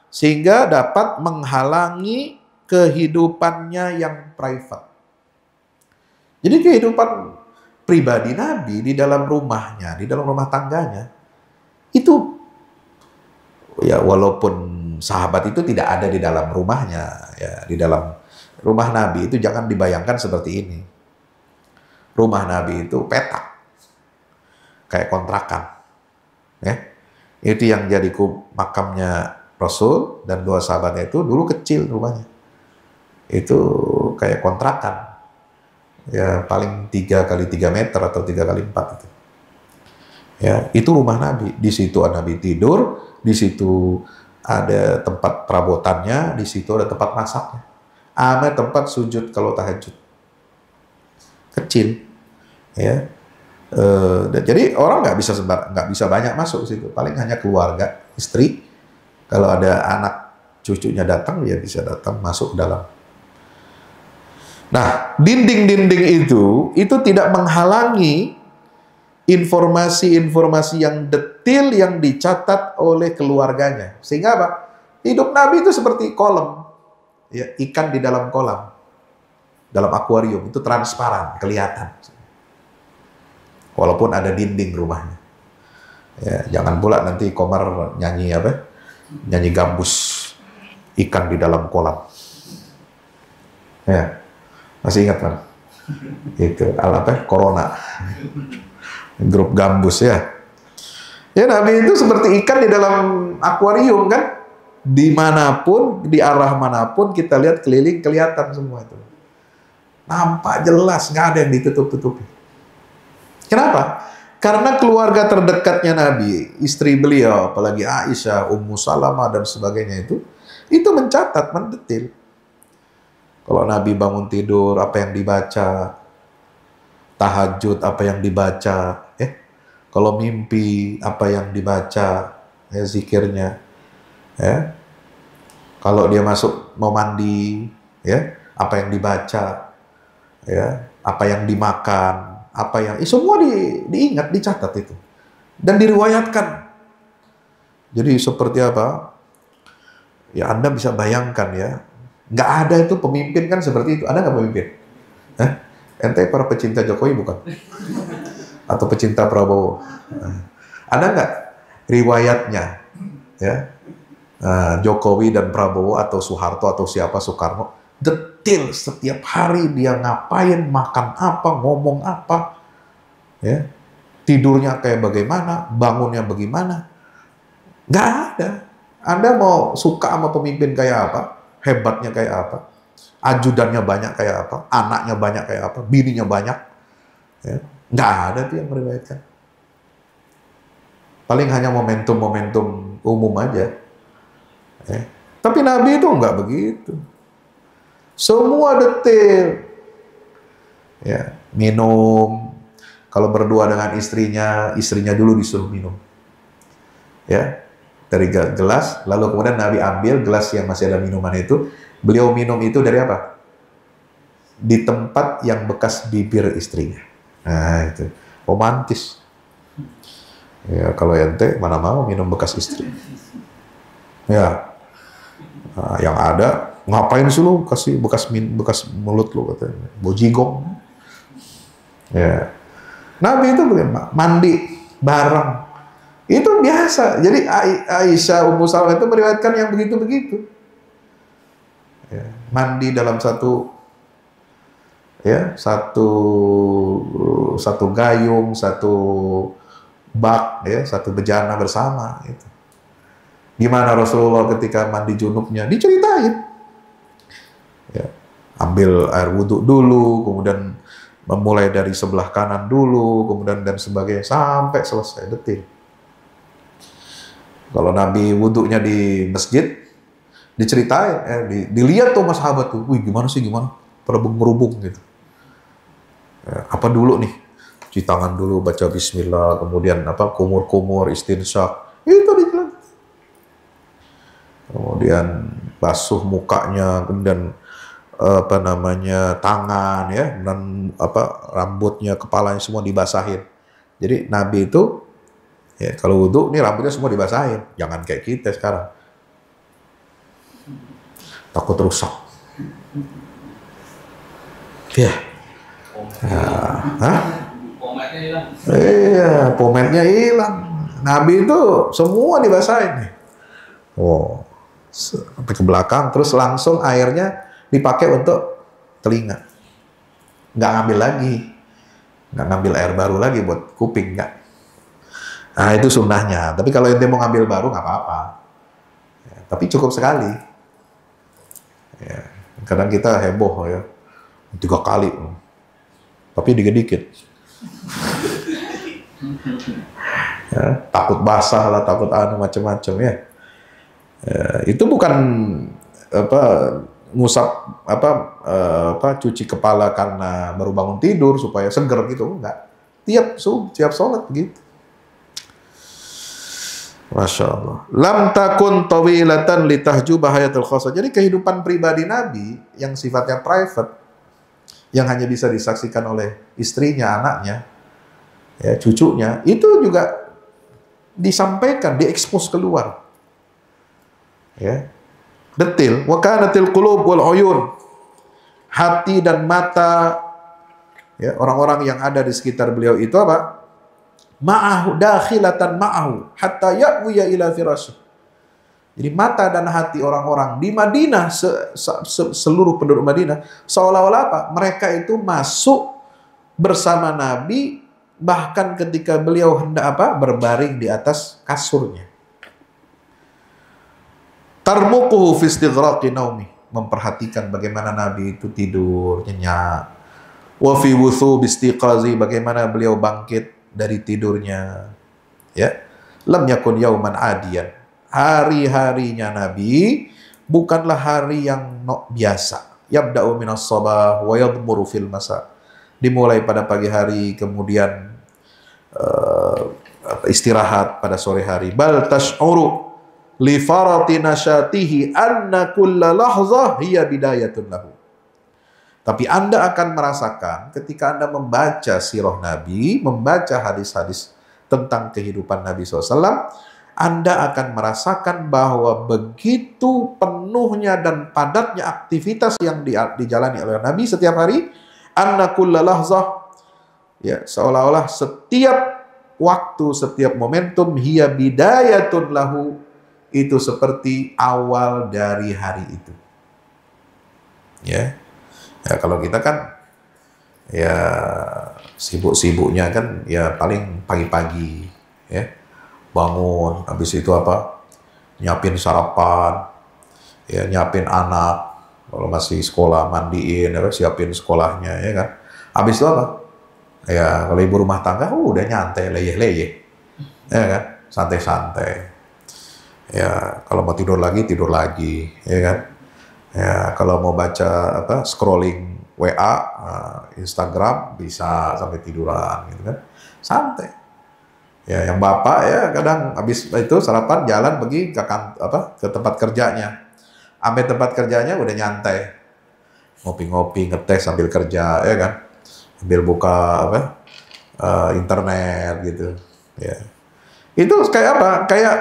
sehingga dapat menghalangi kehidupannya yang private. Jadi kehidupan pribadi Nabi di dalam rumahnya, di dalam rumah tangganya itu ya walaupun sahabat itu tidak ada di dalam rumahnya ya di dalam Rumah Nabi itu jangan dibayangkan seperti ini. Rumah Nabi itu petak. Kayak kontrakan. Ya. Itu yang jadi makamnya Rasul dan dua sahabatnya itu dulu kecil rumahnya. Itu kayak kontrakan. Ya paling 3 kali 3 meter atau 3 kali 4 itu. Ya, itu rumah Nabi. Di situ ada Nabi tidur, di situ ada tempat perabotannya, di situ ada tempat masaknya. Ame tempat sujud kalau tahajud kecil ya e, jadi orang nggak bisa nggak bisa banyak masuk situ paling hanya keluarga istri kalau ada anak cucunya datang ya bisa datang masuk dalam nah dinding-dinding itu itu tidak menghalangi informasi-informasi yang detil yang dicatat oleh keluarganya sehingga apa hidup Nabi itu seperti kolom ya, ikan di dalam kolam, dalam akuarium itu transparan, kelihatan. Walaupun ada dinding rumahnya. Ya, jangan pula nanti Komar nyanyi apa? Nyanyi gambus ikan di dalam kolam. Ya, masih ingat kan? Itu alat apa? Corona. Grup gambus ya. Ya Nabi itu seperti ikan di dalam akuarium kan? dimanapun, di arah manapun kita lihat keliling kelihatan semua itu. Nampak jelas, nggak ada yang ditutup-tutupi. Kenapa? Karena keluarga terdekatnya Nabi, istri beliau, apalagi Aisyah, Ummu Salamah dan sebagainya itu, itu mencatat, mendetil. Kalau Nabi bangun tidur, apa yang dibaca, tahajud, apa yang dibaca, eh, kalau mimpi, apa yang dibaca, eh, zikirnya, ya kalau dia masuk mau mandi ya apa yang dibaca ya apa yang dimakan apa yang eh, semua di, diingat dicatat itu dan diriwayatkan jadi seperti apa ya anda bisa bayangkan ya nggak ada itu pemimpin kan seperti itu ada nggak pemimpin eh? ente para pecinta Jokowi bukan atau pecinta Prabowo ada nggak riwayatnya ya uh, Jokowi dan Prabowo atau Soeharto atau siapa Soekarno detail setiap hari dia ngapain makan apa ngomong apa ya tidurnya kayak bagaimana bangunnya bagaimana nggak ada anda mau suka sama pemimpin kayak apa hebatnya kayak apa ajudannya banyak kayak apa anaknya banyak kayak apa bininya banyak ya. nggak ada tuh yang meriwayatkan paling hanya momentum-momentum umum aja Ya. Tapi Nabi itu nggak begitu. Semua detail. Ya, minum. Kalau berdua dengan istrinya, istrinya dulu disuruh minum. Ya, dari gelas, lalu kemudian Nabi ambil gelas yang masih ada minuman itu, beliau minum itu dari apa? Di tempat yang bekas bibir istrinya. Nah, itu romantis. Ya, kalau ente mana mau minum bekas istri. Ya, Nah, yang ada ngapain sih lu kasih bekas min, bekas mulut lu katanya. Bojigong. Ya. Nabi itu bagaimana? Mandi bareng. Itu biasa. Jadi Aisyah Ummu salam itu meriwayatkan yang begitu-begitu. Ya. Mandi dalam satu ya satu satu gayung satu bak ya satu bejana bersama itu Gimana Rasulullah ketika mandi junubnya? Diceritain. Ya, ambil air wudhu dulu, kemudian memulai dari sebelah kanan dulu, kemudian dan sebagainya, sampai selesai detik. Kalau Nabi wudhunya di masjid, diceritain, eh, di, dilihat tuh mas sahabat tuh, wih gimana sih gimana, Pada merubung gitu. Eh, apa dulu nih? Cuci tangan dulu, baca bismillah, kemudian apa kumur-kumur, istinsak, itu dijelaskan kemudian basuh mukanya, kemudian eh, apa namanya tangan ya dan apa rambutnya kepalanya semua dibasahin jadi nabi itu ya kalau wudhu ini rambutnya semua dibasahin jangan kayak kita sekarang takut rusak ya nah, iya pometnya hilang nabi itu semua dibasahin nih oh sampai ke belakang terus langsung airnya dipakai untuk telinga nggak ngambil lagi nggak ngambil air baru lagi buat kuping nggak nah itu sunnahnya tapi kalau ente mau ngambil baru nggak apa-apa ya, tapi cukup sekali ya, kadang kita heboh ya tiga kali tapi dikit-dikit ya, takut basah lah takut anu macam-macam ya Eh, itu bukan apa ngusap apa eh, apa cuci kepala karena baru bangun tidur supaya seger gitu enggak tiap sub tiap sholat gitu Masya Allah. Lam takun tawilatan litahju bahayatul khosa. Jadi kehidupan pribadi Nabi yang sifatnya private, yang hanya bisa disaksikan oleh istrinya, anaknya, ya, cucunya, itu juga disampaikan, diekspos keluar. Ya. Detil, wa kanatil qulub wal uyun. Hati dan mata ya orang-orang yang ada di sekitar beliau itu apa? Ma'ahu dakhilatan ma'ahu hatta ya'wiya ila Jadi mata dan hati orang-orang di Madinah se, se, se, seluruh penduduk Madinah seolah-olah apa? Mereka itu masuk bersama Nabi bahkan ketika beliau hendak apa? berbaring di atas kasurnya. Tarmukuhu fi naumi. Memperhatikan bagaimana Nabi itu tidur nyenyak. Wa fi wuthu istiqazi bagaimana beliau bangkit dari tidurnya. Ya. Lam yakun yauman adian. Hari-harinya Nabi bukanlah hari yang no biasa. Yabda'u minas sabah wa yadmuru fil masa. Dimulai pada pagi hari kemudian uh, istirahat pada sore hari. Bal tash'uru lifarati nasyatihi anna kulla lahzah hiya bidayatun lahu. Tapi Anda akan merasakan ketika Anda membaca sirah Nabi, membaca hadis-hadis tentang kehidupan Nabi SAW, Anda akan merasakan bahwa begitu penuhnya dan padatnya aktivitas yang di, dijalani oleh Nabi setiap hari, anna kulla lahzah, ya, seolah-olah setiap waktu, setiap momentum, hiya bidayatun lahu, itu seperti awal dari hari itu. Ya. ya kalau kita kan ya sibuk-sibuknya kan ya paling pagi-pagi ya. Bangun habis itu apa? Nyiapin sarapan, ya nyiapin anak kalau masih sekolah mandiin ya, siapin sekolahnya ya kan. Habis itu apa? Ya, kalau ibu rumah tangga oh, udah nyantai leyeh-leyeh. Ya kan? Santai-santai ya kalau mau tidur lagi tidur lagi ya kan ya kalau mau baca apa scrolling WA eh, Instagram bisa sampai tiduran gitu kan santai ya yang bapak ya kadang habis itu sarapan jalan pergi ke kan, apa ke tempat kerjanya sampai tempat kerjanya udah nyantai ngopi-ngopi ngeteh sambil kerja ya kan sambil buka apa uh, internet gitu ya itu kayak apa kayak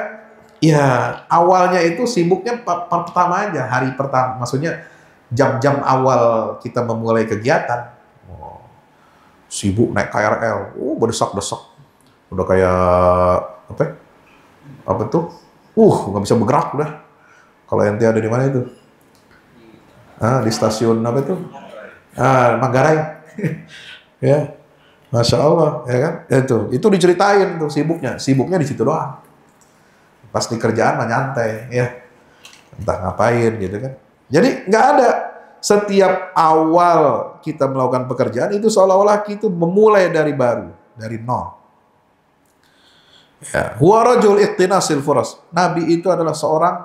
Iya awalnya itu sibuknya pertama aja, hari pertama. Maksudnya jam-jam awal kita memulai kegiatan. Oh, sibuk naik KRL. Oh, uh, berdesak-desak. Udah kayak apa? Ya? Apa tuh? Uh, nggak bisa bergerak udah. Kalau ente ada di mana itu? Ah, di stasiun apa itu? Ah, Manggarai. ya. Masya Allah, ya kan? Ya itu, itu diceritain tuh sibuknya, sibuknya di situ doang. Pas di kerjaan mah nyantai, ya. Entah ngapain gitu kan. Jadi nggak ada setiap awal kita melakukan pekerjaan itu seolah-olah kita memulai dari baru, dari nol. Ya. Huwa rajul iktinasil furas. Nabi itu adalah seorang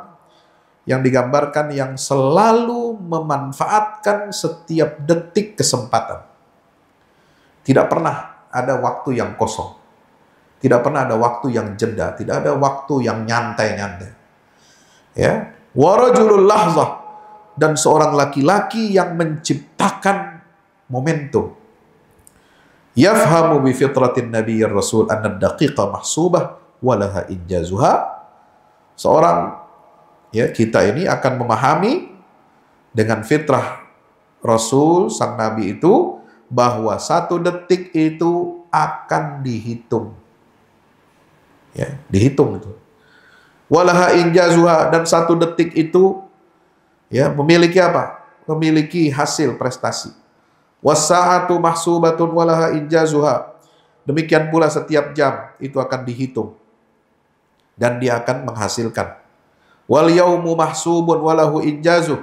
yang digambarkan yang selalu memanfaatkan setiap detik kesempatan. Tidak pernah ada waktu yang kosong. Tidak pernah ada waktu yang jeda, tidak ada waktu yang nyantai-nyantai. Ya, warajulul lahzah dan seorang laki-laki yang menciptakan momentum. Yafhamu bi fitratin nabiyyir ya rasul an daqiqa mahsubah walaha injazuha. Seorang ya kita ini akan memahami dengan fitrah Rasul sang nabi itu bahwa satu detik itu akan dihitung. Ya, dihitung itu. Walaha injazuha dan satu detik itu ya memiliki apa? Memiliki hasil prestasi. Wasaatu mahsubatun walaha injazuha. Demikian pula setiap jam itu akan dihitung dan dia akan menghasilkan. Wal yaumu mahsubun walahu injazu.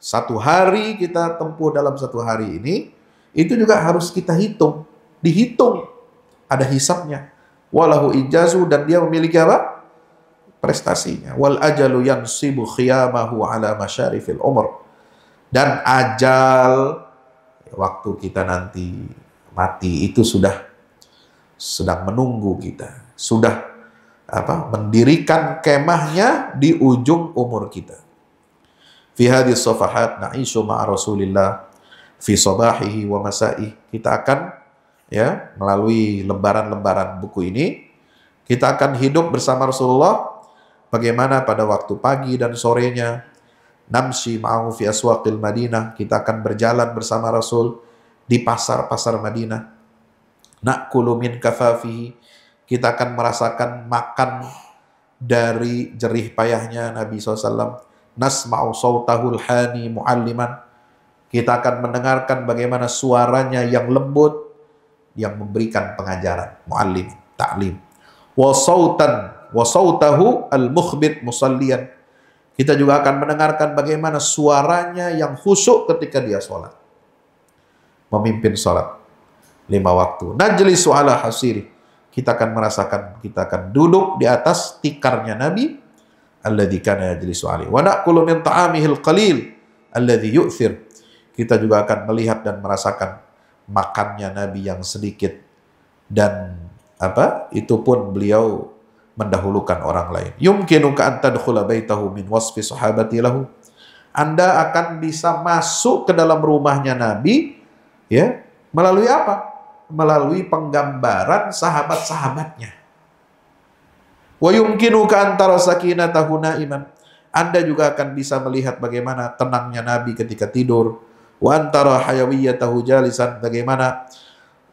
Satu hari kita tempuh dalam satu hari ini itu juga harus kita hitung, dihitung ada hisapnya walahu ijazu dan dia memiliki apa? prestasinya. Wal ajalu yansibu khiyamahu ala masyarifil umur. Dan ajal waktu kita nanti mati itu sudah sedang menunggu kita. Sudah apa mendirikan kemahnya di ujung umur kita. Fi hadis sofahat na'ishu ma'a Rasulillah fi sabahihi wa masa'ih. Kita akan ya melalui lembaran-lembaran buku ini kita akan hidup bersama Rasulullah bagaimana pada waktu pagi dan sorenya namsi ma'ahu fi aswaqil Madinah kita akan berjalan bersama Rasul di pasar-pasar Madinah nakulu min kafafihi kita akan merasakan makan dari jerih payahnya Nabi SAW nasma'u sawtahul hani mu'alliman kita akan mendengarkan bagaimana suaranya yang lembut yang memberikan pengajaran, muallim, taklim. wasautan, wasautahu al-mukhbit musallian. Kita juga akan mendengarkan bagaimana suaranya yang khusyuk ketika dia sholat. Memimpin sholat lima waktu. Najlisu ala hasiri. Kita akan merasakan, kita akan duduk di atas tikarnya Nabi. Alladhi kana yajlisu alaih. Wa na'kulu min ta'amihil qalil. Alladhi yu'thir. Kita juga akan melihat dan merasakan makannya Nabi yang sedikit dan apa itu pun beliau mendahulukan orang lain. Yumkinuka an tadkhula baitahu min wasfi sahabati lahu. Anda akan bisa masuk ke dalam rumahnya Nabi ya melalui apa? Melalui penggambaran sahabat-sahabatnya. Wa yumkinuka an tara sakinatahu naiman. Anda juga akan bisa melihat bagaimana tenangnya Nabi ketika tidur, wantara hayawiyatahu jalisan bagaimana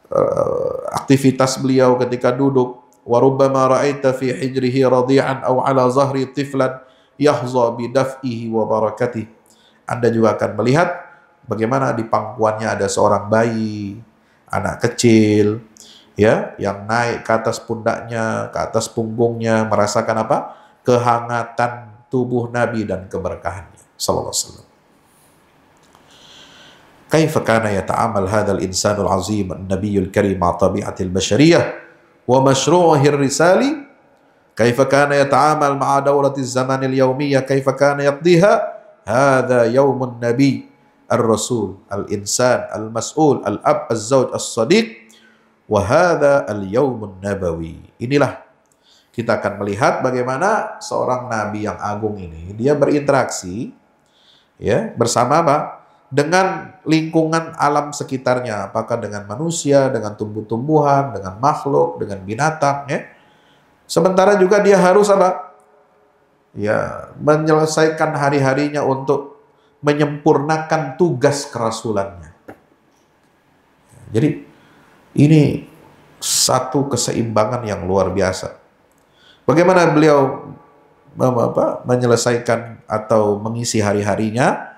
uh, aktivitas beliau ketika duduk warubbama ra'aita fi hijrihi radian aw ala zahri tiflan yahza bi daf'ihi wa barakatih Anda juga akan melihat bagaimana di pangkuannya ada seorang bayi anak kecil ya yang naik ke atas pundaknya ke atas punggungnya merasakan apa kehangatan tubuh Nabi dan keberkahannya sallallahu alaihi wasallam كيف كان يتعامل هذا الإنسان العظيم النبي الكريم مع طبيعة البشرية ومشروعه الرسالي كيف كان يتعامل مع دورة الزمن اليومية كيف كان يقضيها هذا يوم النبي الرسول الإنسان المسؤول الأب الزوج الصديق وهذا اليوم النبوي inilah kita akan melihat bagaimana seorang nabi yang agung ini dia berinteraksi ya bersama apa dengan lingkungan alam sekitarnya, apakah dengan manusia, dengan tumbuh-tumbuhan, dengan makhluk, dengan binatang, ya. Sementara juga dia harus apa? Ya, menyelesaikan hari-harinya untuk menyempurnakan tugas kerasulannya. Jadi ini satu keseimbangan yang luar biasa. Bagaimana beliau apa, menyelesaikan atau mengisi hari-harinya?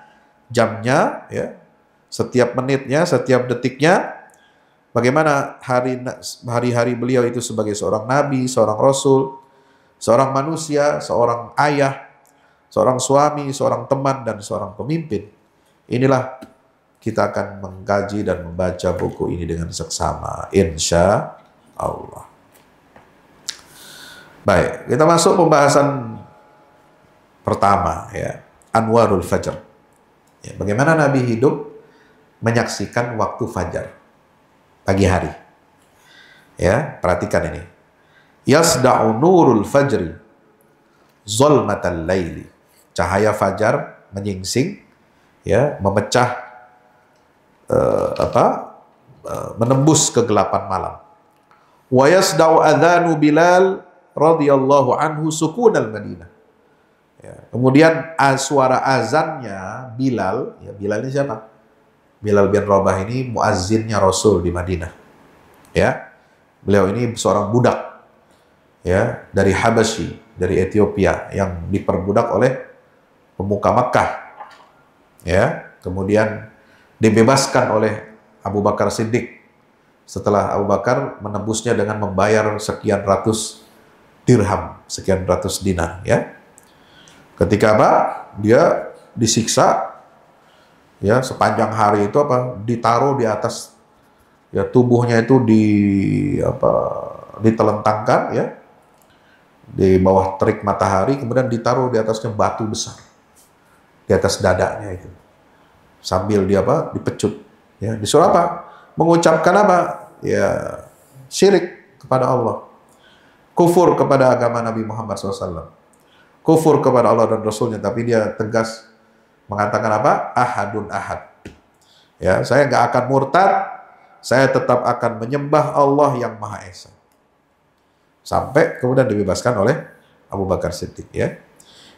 jamnya, ya, setiap menitnya, setiap detiknya, bagaimana hari hari beliau itu sebagai seorang nabi, seorang rasul, seorang manusia, seorang ayah, seorang suami, seorang teman dan seorang pemimpin. Inilah kita akan mengkaji dan membaca buku ini dengan seksama, insya Allah. Baik, kita masuk pembahasan pertama ya, Anwarul Fajr. Ya, bagaimana Nabi hidup menyaksikan waktu fajar pagi hari. Ya, perhatikan ini. Yasda'u nurul fajri zulmatal laili. Cahaya fajar menyingsing ya, memecah uh, apa? Uh, menembus kegelapan malam. Wa yasda'u adzanu Bilal radhiyallahu anhu sukunal Madinah. Ya. Kemudian suara azannya Bilal, ya Bilal ini siapa? Bilal bin Rabah ini muazzinnya Rasul di Madinah. Ya. Beliau ini seorang budak ya dari Habasyi, dari Ethiopia yang diperbudak oleh pemuka Makkah. Ya, kemudian dibebaskan oleh Abu Bakar Siddiq setelah Abu Bakar menebusnya dengan membayar sekian ratus dirham, sekian ratus dinar ya. Ketika apa? Dia disiksa ya sepanjang hari itu apa? Ditaruh di atas ya tubuhnya itu di apa ditelentangkan ya di bawah terik matahari kemudian ditaruh di atasnya batu besar di atas dadanya itu sambil dia apa dipecut ya disuruh apa mengucapkan apa ya syirik kepada Allah kufur kepada agama Nabi Muhammad SAW kufur kepada Allah dan Rasulnya, tapi dia tegas mengatakan apa? Ahadun ahad. Ya, saya nggak akan murtad, saya tetap akan menyembah Allah yang Maha Esa. Sampai kemudian dibebaskan oleh Abu Bakar Siddiq ya.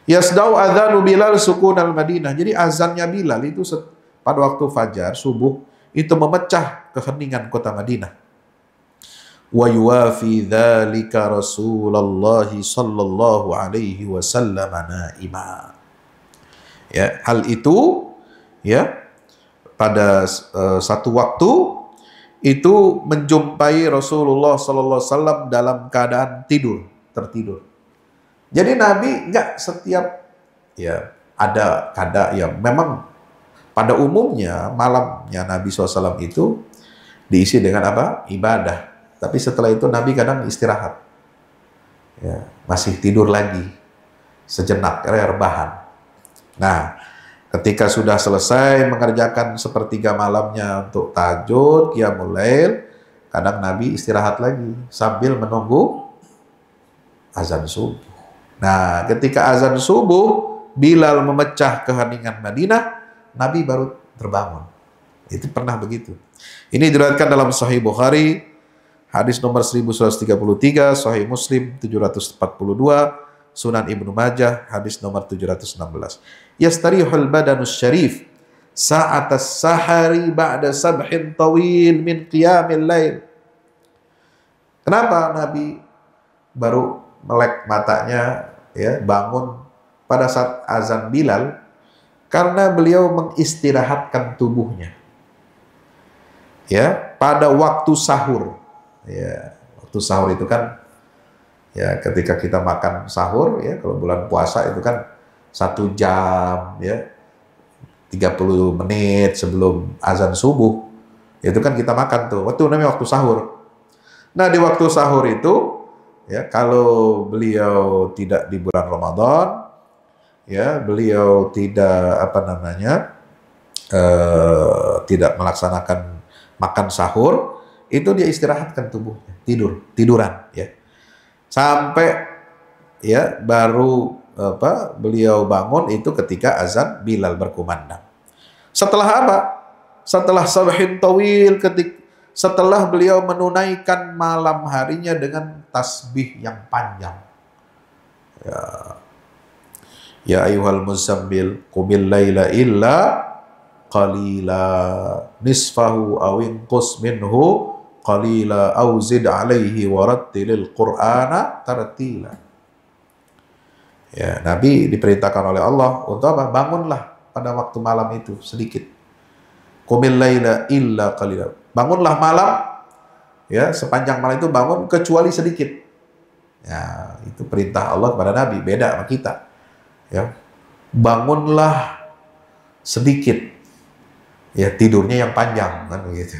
Yasdau adzanu Bilal sukun al-Madinah. Jadi azannya Bilal itu pada waktu fajar subuh itu memecah keheningan kota Madinah. ويوافي ذلك رسول الله صلى الله عليه وسلم ya hal itu ya pada uh, satu waktu itu menjumpai Rasulullah sallallahu alaihi dalam keadaan tidur tertidur jadi Nabi nggak setiap ya ada kada ya memang pada umumnya malamnya Nabi SAW itu diisi dengan apa ibadah tapi setelah itu Nabi kadang istirahat. Ya, masih tidur lagi sejenak karena rebahan. Nah, ketika sudah selesai mengerjakan sepertiga malamnya untuk Tajud, ya mulai, kadang Nabi istirahat lagi sambil menunggu azan subuh. Nah, ketika azan subuh, Bilal memecah keheningan Madinah, Nabi baru terbangun. Itu pernah begitu. Ini diriwayatkan dalam Sahih Bukhari Hadis nomor 1133, Sahih Muslim 742, Sunan Ibnu Majah, hadis nomor 716. Yastarihul badanus syarif sa'atas sahari ba'da sabhin tawil min qiyamil lain Kenapa Nabi baru melek matanya ya bangun pada saat azan Bilal karena beliau mengistirahatkan tubuhnya. Ya, pada waktu sahur Ya, waktu sahur itu kan ya ketika kita makan sahur ya kalau bulan puasa itu kan satu jam ya 30 menit sebelum azan subuh itu kan kita makan tuh waktu namanya waktu sahur nah di waktu sahur itu ya kalau beliau tidak di bulan Ramadan ya beliau tidak apa namanya eh, tidak melaksanakan makan sahur itu dia istirahatkan tubuhnya, tidur, tiduran ya. Sampai ya baru apa beliau bangun itu ketika azan Bilal berkumandang. Setelah apa? Setelah sabahin tawil ketik setelah beliau menunaikan malam harinya dengan tasbih yang panjang. Ya, ya ayuhal muzambil kumil laila illa qalila nisfahu awin minhu qalila au zid alaihi rattilil qur'ana tartila. Ya, Nabi diperintahkan oleh Allah untuk apa? Bangunlah pada waktu malam itu sedikit. Qumil laila illa qalila. Bangunlah malam ya, sepanjang malam itu bangun kecuali sedikit. Ya, itu perintah Allah kepada Nabi, beda sama kita. Ya. Bangunlah sedikit. Ya, tidurnya yang panjang kan begitu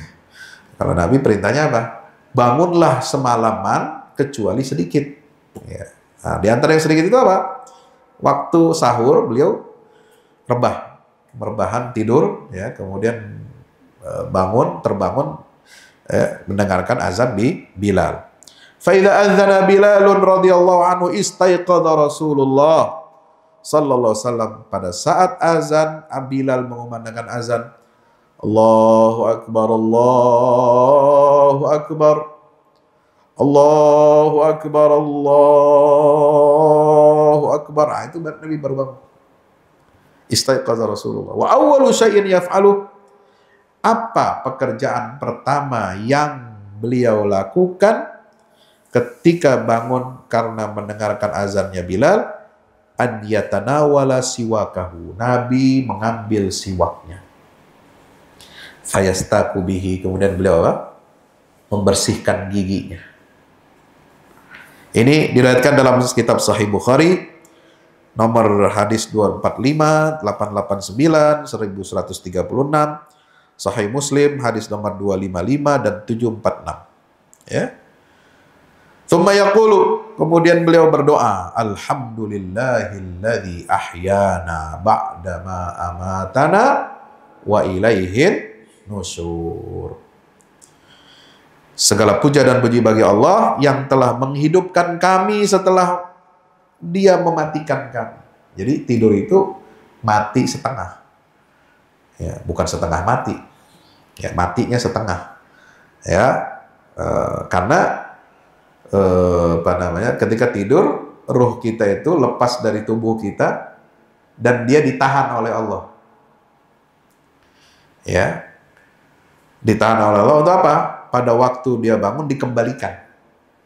kalau Nabi perintahnya apa? Bangunlah semalaman kecuali sedikit. Ya. Nah, di antara yang sedikit itu apa? Waktu sahur beliau rebah, merbahan tidur, ya kemudian e, bangun, terbangun eh, mendengarkan azan di Bilal. Faida azana Bilalun radhiyallahu anhu istaiqadha Rasulullah sallallahu alaihi wasallam pada saat azan Abilal mengumandangkan azan Allahu Akbar, Allahu Akbar. Allahu Akbar, Allahu Akbar. Ah, itu Nabi baru bangun. Istaiqaza Rasulullah. Wa awwalu syai'in yaf'alu apa pekerjaan pertama yang beliau lakukan ketika bangun karena mendengarkan azannya Bilal an yatanawala siwakahu. Nabi mengambil siwaknya fayasta kubihi kemudian beliau apa? membersihkan giginya. Ini diriwayatkan dalam kitab Sahih Bukhari nomor hadis 245, 889, 1136, Sahih Muslim hadis nomor 255 dan 746. Ya. Thumma yaqulu, kemudian beliau berdoa, Alhamdulillahilladzi ahyana ba'dama amatana wa ilaihin Nusur. Segala puja dan puji bagi Allah yang telah menghidupkan kami setelah dia mematikan kami. Jadi tidur itu mati setengah. Ya, bukan setengah mati. Ya, matinya setengah. Ya, e, karena e, apa namanya? ketika tidur ruh kita itu lepas dari tubuh kita dan dia ditahan oleh Allah. Ya, Ditahan oleh Allah untuk apa? Pada waktu dia bangun dikembalikan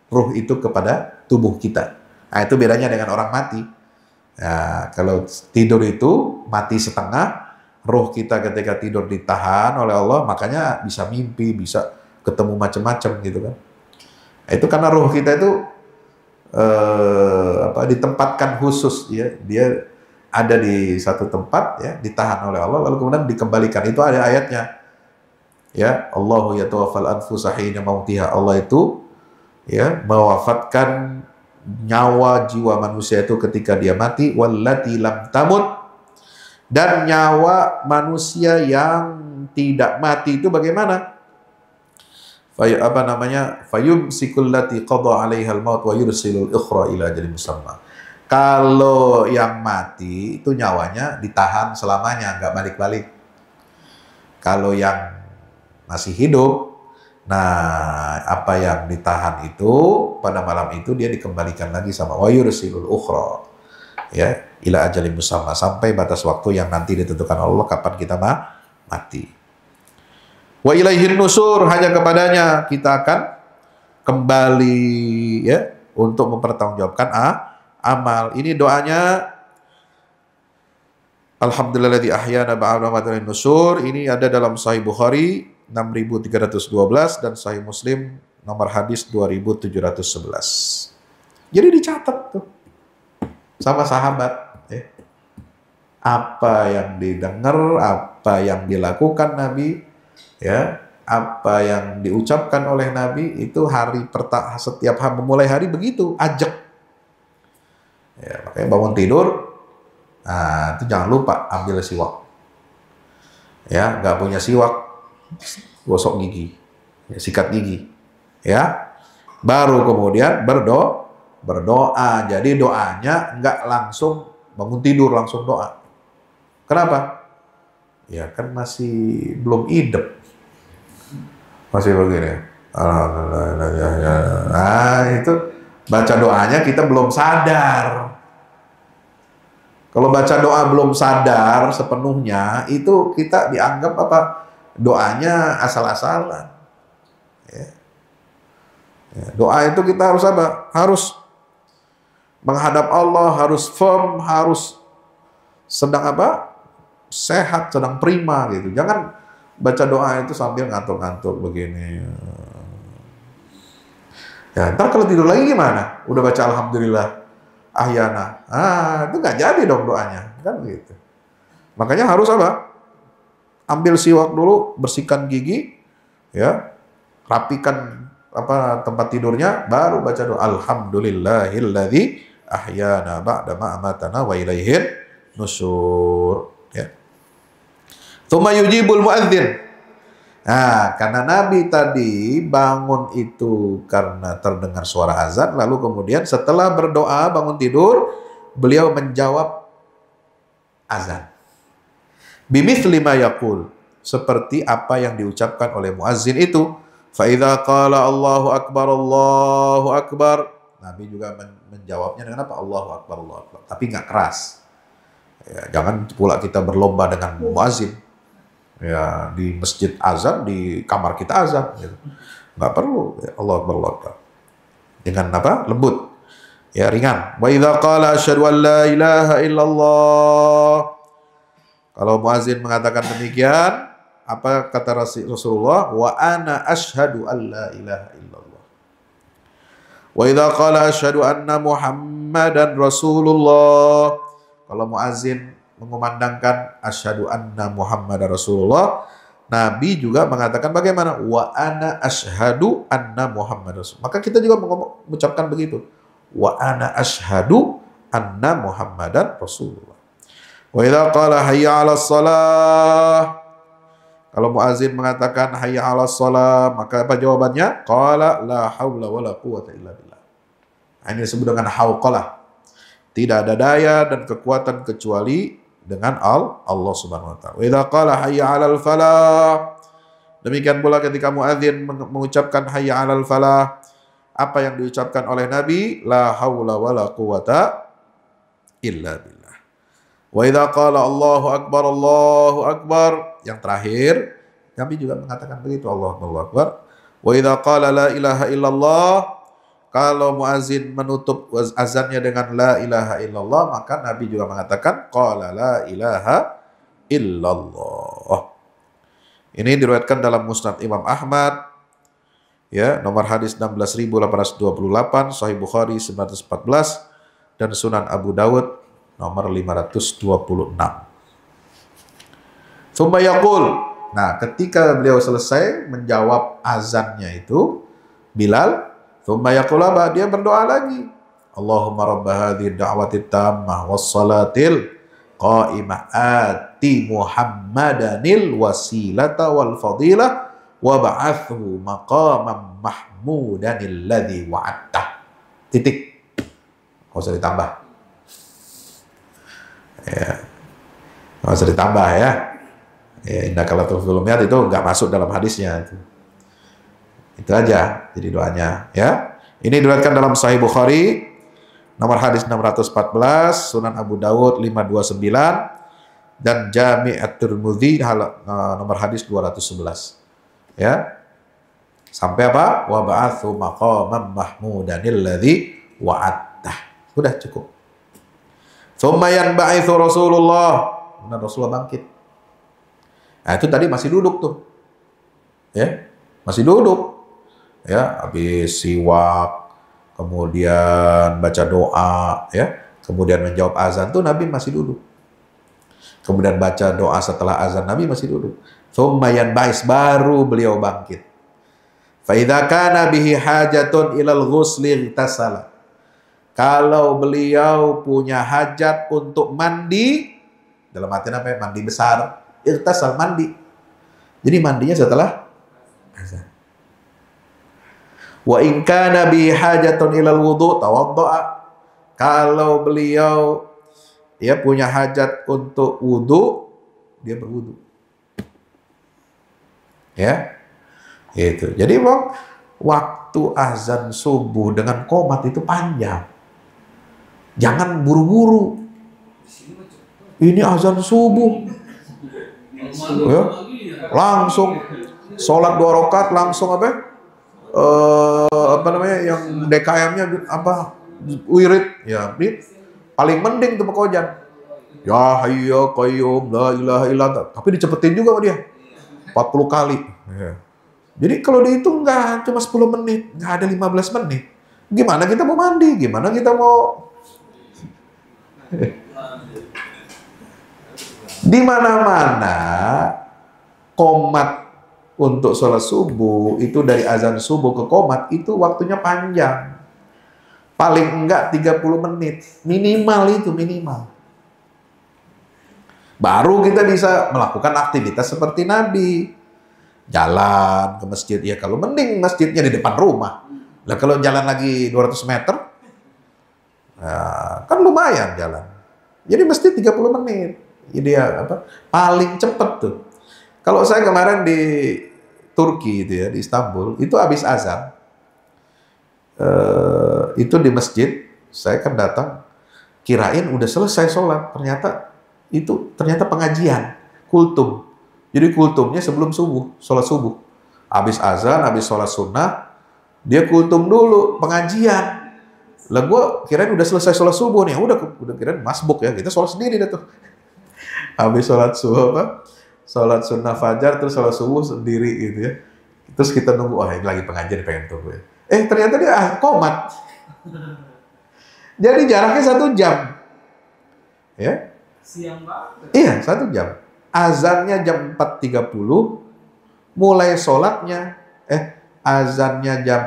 ruh itu kepada tubuh kita. Nah, itu bedanya dengan orang mati. Ya, kalau tidur itu mati setengah, ruh kita ketika tidur ditahan oleh Allah, makanya bisa mimpi, bisa ketemu macam-macam gitu kan. Nah, itu karena ruh kita itu eh, apa ditempatkan khusus ya, dia ada di satu tempat ya, ditahan oleh Allah lalu kemudian dikembalikan. Itu ada ayatnya ya Allahu yatawaffal anfusa hina mautiha Allah itu ya mewafatkan nyawa jiwa manusia itu ketika dia mati wallati lam tamut dan nyawa manusia yang tidak mati itu bagaimana Fay, apa namanya fayum sikullati qadha alaiha maut wa yursilul ukhra ila jadi musamma kalau yang mati itu nyawanya ditahan selamanya nggak balik-balik kalau yang masih hidup. Nah, apa yang ditahan itu pada malam itu dia dikembalikan lagi sama silul ukhra. Ya, ila ajalin musamma sampai batas waktu yang nanti ditentukan Allah kapan kita ma mati. Wa ilaihi nusur hanya kepadanya kita akan kembali ya untuk mempertanggungjawabkan ah, amal. Ini doanya Alhamdulillah di ahyana ba'ala nusur. Ini ada dalam Sahih Bukhari 6312 dan Sahih Muslim nomor hadis 2711. Jadi dicatat tuh sama sahabat ya. Apa yang didengar, apa yang dilakukan Nabi ya, apa yang diucapkan oleh Nabi itu hari pertama setiap hari memulai hari begitu, ajak. Ya, makanya bangun tidur nah, itu jangan lupa ambil siwak. Ya, nggak punya siwak gosok gigi, ya, sikat gigi, ya. Baru kemudian berdoa, berdoa. Jadi doanya nggak langsung bangun tidur langsung doa. Kenapa? Ya kan masih belum idep. Masih begini. Nah, itu baca doanya kita belum sadar. Kalau baca doa belum sadar sepenuhnya, itu kita dianggap apa? doanya asal-asalan. Ya. Ya, doa itu kita harus apa? Harus menghadap Allah, harus firm, harus sedang apa? Sehat, sedang prima gitu. Jangan baca doa itu sambil ngantuk-ngantuk begini. Ya, ntar kalau tidur lagi gimana? Udah baca Alhamdulillah, Ahyana. Ah, itu nggak jadi dong doanya. Kan gitu. Makanya harus apa? ambil siwak dulu, bersihkan gigi, ya, rapikan apa tempat tidurnya, baru baca doa. Alhamdulillahilladzi ahyana ba'dama amatana wa ilaihin nusur. Ya. Tuma yujibul muadzin. Nah, karena Nabi tadi bangun itu karena terdengar suara azan, lalu kemudian setelah berdoa bangun tidur, beliau menjawab azan bimis lima yakul seperti apa yang diucapkan oleh muazzin itu. Faida qala Allahu akbar Allahu akbar. Nabi juga menjawabnya dengan apa? Allahu akbar Allahu akbar. Tapi nggak keras. Ya, jangan pula kita berlomba dengan muazzin. Ya, di masjid azan, di kamar kita azan gitu. Nggak perlu. Ya, Allahu akbar Allahu akbar. Dengan apa? Lembut. Ya, ringan. Wa idza qala asyhadu an la ilaha illallah kalau muazin mengatakan demikian, apa kata Rasulullah? Wa ana ashadu an la ilaha illallah. Wa idha qala ashadu anna muhammadan rasulullah. Kalau muazin mengumandangkan ashadu anna muhammadan rasulullah, Nabi juga mengatakan bagaimana? Wa ana ashadu anna Muhammad rasulullah. Maka kita juga mengucapkan begitu. Wa ana ashadu anna Muhammadan Rasulullah. Wa idza qala hayya 'alas shalah. kalau muazin mengatakan hayya 'alas shalah, maka apa jawabannya? Qala la haula wala quwata illa billah. Nah, ini disebut dengan hauqalah. Tidak ada daya dan kekuatan kecuali dengan al Allah Subhanahu wa taala. Wa idza qala hayya 'alal falah. Demikian pula ketika muazin mengucapkan hayya 'alal falah, apa yang diucapkan oleh Nabi la haula wala quwata illa billah. Wa idha qala Allahu akbar Allahu akbar yang terakhir Nabi juga mengatakan begitu Allah Allahu akbar. Wa idha qala la ilaha illallah kalau muazin menutup azannya dengan la ilaha illallah maka Nabi juga mengatakan qala la ilaha illallah. Ini diriwayatkan dalam Musnad Imam Ahmad ya nomor hadis 16828 Sahih Bukhari 914 dan Sunan Abu Dawud nomor 526. Sumba yakul. Nah, ketika beliau selesai menjawab azannya itu, Bilal, sumba apa? dia berdoa lagi. Allahumma rabba hadhi da'wati tammah wassalatil qa'imah ati muhammadanil wasilata wal fadilah wa ba'athu maqaman mahmudanil ladhi wa'attah. Titik. Kau usah ditambah. Ya. Nggak usah ditambah ya. Ya, indah kalau lihat itu nggak masuk dalam hadisnya. Itu. itu aja jadi doanya ya. Ini diriwayatkan dalam Sahih Bukhari nomor hadis 614, Sunan Abu Dawud 529 dan Jami At-Tirmidzi e, nomor hadis 211. Ya. Sampai apa? Wa ba'atsu maqaman mahmudan alladzi wa'attah. Sudah cukup. Sumayan ba'ithu Rasulullah. Kemudian Rasulullah bangkit. Nah, itu tadi masih duduk tuh. Ya, masih duduk. Ya, habis siwak, kemudian baca doa, ya, kemudian menjawab azan tuh Nabi masih duduk. Kemudian baca doa setelah azan Nabi masih duduk. Sumayan ba'is baru beliau bangkit. Faidha kana bihi hajatun ilal ghusli tasala. Kalau beliau punya hajat untuk mandi, dalam arti apa ya? Mandi besar. Irtasal mandi. Jadi mandinya setelah azan. Wa in kana bi hajatun ilal wudu tawaddo'a. Kalau beliau ya punya hajat untuk wudu, dia berwudu. Ya. Itu. Jadi, Bang, waktu azan subuh dengan komat itu panjang. Jangan buru-buru. Ini azan subuh. Ya. Langsung sholat dua rakaat langsung apa? Eh, apa namanya yang DKM-nya apa? Wirid ya. Paling mending tuh pekojan. Ya hayya qayyum la ilaha ilah. Tapi dicepetin juga sama dia. 40 kali. Ya. Jadi kalau dihitung nggak cuma 10 menit, nggak ada 15 menit. Gimana kita mau mandi? Gimana kita mau di mana-mana komat untuk sholat subuh itu dari azan subuh ke komat itu waktunya panjang. Paling enggak 30 menit. Minimal itu minimal. Baru kita bisa melakukan aktivitas seperti Nabi. Jalan ke masjid. Ya kalau mending masjidnya di depan rumah. Lah kalau jalan lagi 200 meter, Nah, kan lumayan jalan. Jadi mesti 30 menit. Jadi ya, apa? Paling cepet tuh. Kalau saya kemarin di Turki itu ya, di Istanbul, itu habis azan. Uh, itu di masjid, saya kan datang, kirain udah selesai sholat, ternyata itu ternyata pengajian, kultum. Jadi kultumnya sebelum subuh, sholat subuh. Habis azan, habis sholat sunnah, dia kultum dulu, pengajian. Lah gue kirain udah selesai sholat subuh nih, udah udah kirain masbuk ya, kita sholat sendiri deh tuh. Habis sholat subuh apa? Sholat sunnah fajar terus sholat subuh sendiri gitu ya. Terus kita nunggu, wah oh, ini lagi pengajian pengen tunggu ya. Eh ternyata dia ah, komat. Jadi jaraknya satu jam. Ya. Siang banget. Iya, satu jam. Azannya jam 4.30, mulai sholatnya, eh azannya jam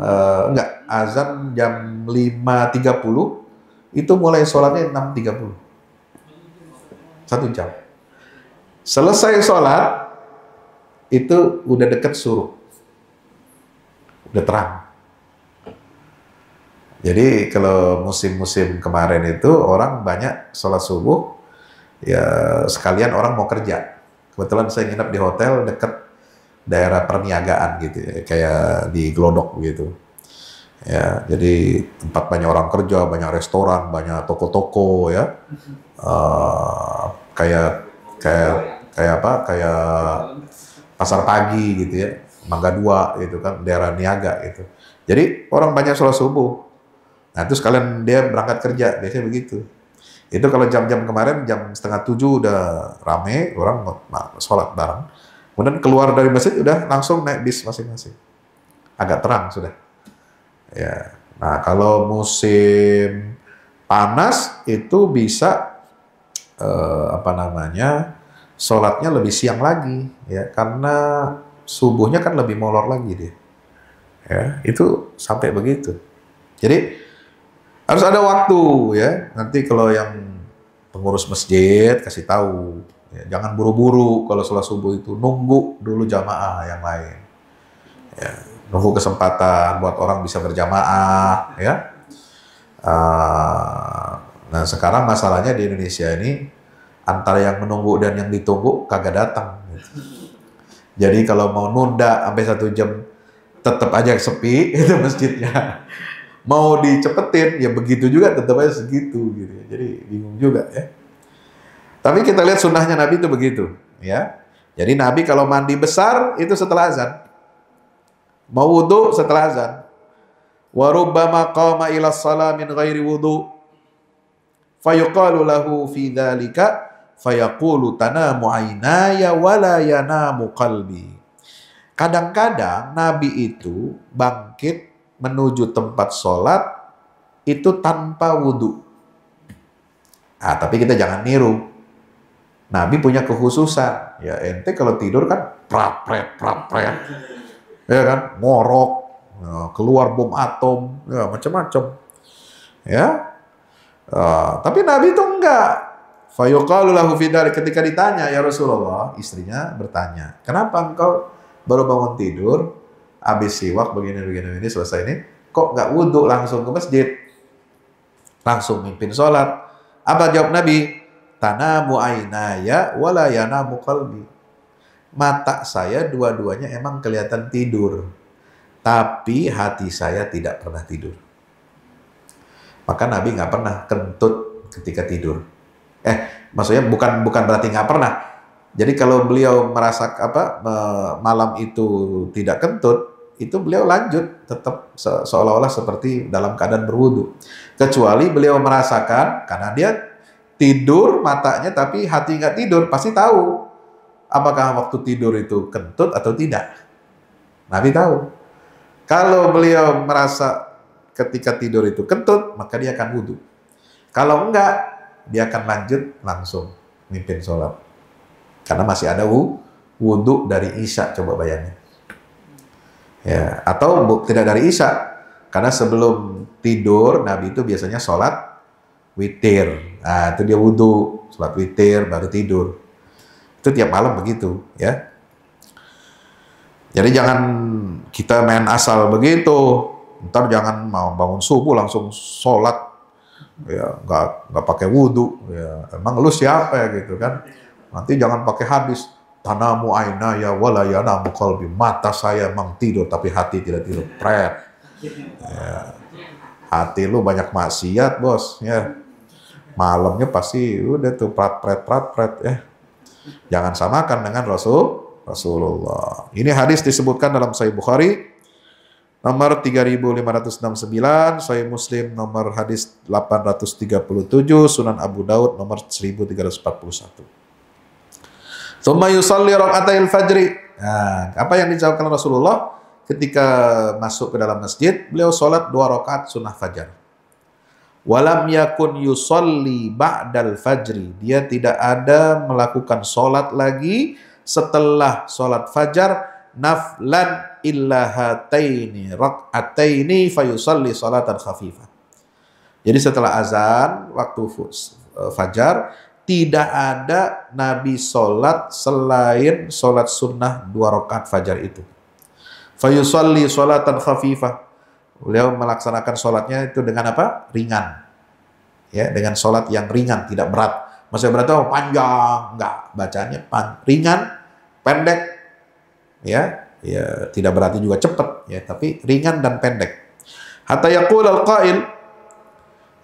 uh, enggak azan jam 5.30 itu mulai sholatnya 6.30 satu jam selesai sholat itu udah deket suruh udah terang jadi kalau musim-musim kemarin itu orang banyak sholat subuh ya sekalian orang mau kerja kebetulan saya nginep di hotel deket daerah perniagaan gitu ya, kayak di Glodok gitu. Ya, jadi tempat banyak orang kerja, banyak restoran, banyak toko-toko ya. Uh, kayak kayak kayak apa? Kayak pasar pagi gitu ya, Mangga Dua gitu kan, daerah niaga gitu. Jadi orang banyak sholat subuh. Nah terus kalian dia berangkat kerja biasanya begitu. Itu kalau jam-jam kemarin jam setengah tujuh udah rame orang sholat bareng. Kemudian keluar dari masjid udah langsung naik bis masing-masing. Agak terang sudah. Ya. Nah, kalau musim panas itu bisa eh, apa namanya? sholatnya lebih siang lagi ya karena subuhnya kan lebih molor lagi dia. Ya, itu sampai begitu. Jadi harus ada waktu ya. Nanti kalau yang pengurus masjid kasih tahu Ya, jangan buru-buru kalau sholat subuh itu. Nunggu dulu jamaah yang lain. Ya, nunggu kesempatan buat orang bisa berjamaah. Ya. Uh, nah sekarang masalahnya di Indonesia ini antara yang menunggu dan yang ditunggu kagak datang. Jadi kalau mau nunda sampai satu jam tetap aja sepi itu masjidnya. Mau dicepetin ya begitu juga tetap aja segitu gitu. Ya. Jadi bingung juga ya. Tapi kita lihat sunnahnya Nabi itu begitu, ya. Jadi Nabi kalau mandi besar itu setelah azan. Mau wudhu setelah azan. Wa rubbama qama ila min ghairi wudhu. Fayuqalu lahu fi dhalika fayaqulu tanamu aynaya wa la yanamu qalbi. Kadang-kadang Nabi itu bangkit menuju tempat sholat itu tanpa wudhu. Ah, tapi kita jangan niru. Nabi punya kekhususan. Ya ente kalau tidur kan prapret prapret. Ya kan ngorok, ya, keluar bom atom, ya macam-macam. Ya. Uh, tapi Nabi itu enggak. Fayuqalu lahu fidari. Ketika ditanya, ya Rasulullah, istrinya bertanya, kenapa engkau baru bangun tidur, habis siwak begini, begini, begini, selesai ini, kok nggak wudhu langsung ke masjid? Langsung mimpin sholat. Apa jawab Nabi? tanamu ainaya wala yanamu Mata saya dua-duanya emang kelihatan tidur, tapi hati saya tidak pernah tidur. Maka Nabi nggak pernah kentut ketika tidur. Eh, maksudnya bukan bukan berarti nggak pernah. Jadi kalau beliau merasa apa malam itu tidak kentut, itu beliau lanjut tetap se seolah-olah seperti dalam keadaan berwudu kecuali beliau merasakan karena dia tidur matanya tapi hati nggak tidur pasti tahu apakah waktu tidur itu kentut atau tidak. Nabi tahu. Kalau beliau merasa ketika tidur itu kentut, maka dia akan wudhu. Kalau enggak, dia akan lanjut langsung mimpin sholat. Karena masih ada wudhu dari Isya, coba bayangin. Ya, atau tidak dari Isya, karena sebelum tidur Nabi itu biasanya sholat witir. Nah, itu dia wudhu, sholat witir, baru tidur. Itu tiap malam begitu, ya. Jadi jangan kita main asal begitu. Ntar jangan mau bangun subuh langsung sholat, ya nggak nggak pakai wudhu. Ya. Emang lu siapa ya gitu kan? Nanti jangan pakai hadis. Tanamu aina ya wala ya namu kalbi. Mata saya emang tidur tapi hati tidak tidur. Prayer. Ya. Hati lu banyak maksiat bos. Ya malamnya pasti udah tuh prat prat prat prat ya. Jangan samakan dengan Rasul Rasulullah. Ini hadis disebutkan dalam Sahih Bukhari nomor 3569, Sahih Muslim nomor hadis 837, Sunan Abu Daud nomor 1341. Tsumma yusalli raka'atil fajri. Nah, apa yang dijawabkan Rasulullah ketika masuk ke dalam masjid? Beliau sholat dua rakaat sunnah fajar. Walam yakun yusolli ba'dal fajri. Dia tidak ada melakukan solat lagi setelah solat fajar. Naflan illa hataini rak'ataini fayusolli sholatan khafifah. Jadi setelah azan, waktu eh, fajar, tidak ada Nabi solat selain solat sunnah dua rakaat fajar itu. Fayusalli sholatan khafifah Beliau melaksanakan sholatnya itu dengan apa? Ringan. Ya, dengan sholat yang ringan, tidak berat. Maksudnya berat itu panjang, enggak. bacanya pan ringan, pendek. Ya, ya tidak berarti juga cepat ya, tapi ringan dan pendek. Hatta yaqul al-qail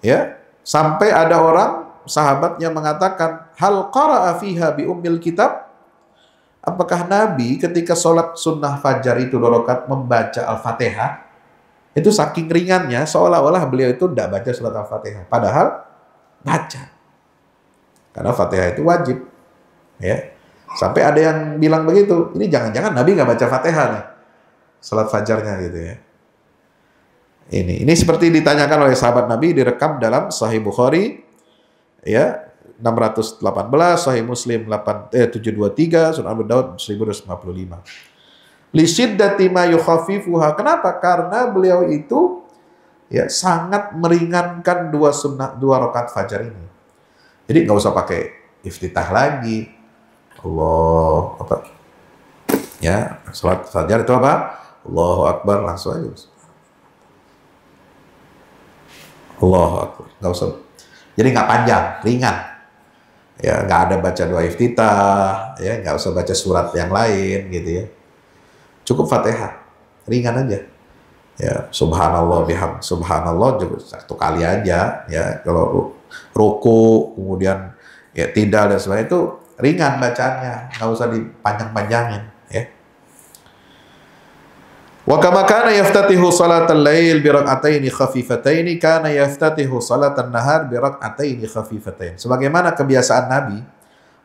ya, sampai ada orang sahabatnya mengatakan hal qara'a fiha bi ummil kitab Apakah Nabi ketika sholat sunnah fajar itu dua membaca Al-Fatihah? Itu saking ringannya, seolah-olah beliau itu tidak baca surat Al-Fatihah. Padahal baca. Karena Fatihah itu wajib. Ya. Sampai ada yang bilang begitu, ini jangan-jangan Nabi nggak baca Fatihah nih. Salat fajarnya gitu ya. Ini ini seperti ditanyakan oleh sahabat Nabi direkam dalam Sahih Bukhari ya 618, Sahih Muslim 8 eh 723, Sunan Abu Daud 1255. Lisyiddati ma yukhafifuha. Kenapa? Karena beliau itu ya sangat meringankan dua sunnah dua rakaat fajar ini. Jadi nggak usah pakai iftitah lagi. Allah apa? Ya, salat fajar itu apa? Allahu Akbar langsung aja. Allahu Akbar. Nggak usah. Jadi nggak panjang, ringan. Ya, nggak ada baca dua iftitah, ya nggak usah baca surat yang lain gitu ya. Cukup Fatihah. Ringan aja. Ya, subhanallah biham subhanallah cukup satu kali aja ya kalau ruku kemudian ya tidak dan sebagainya itu ringan bacanya, nggak usah dipanjang-panjangin ya. Wa kama kana yaftatihu salatal lail bi rak'ataini khafifataini kana yaftatihu salatan nahar bi rak'ataini khafifatain. Sebagaimana kebiasaan Nabi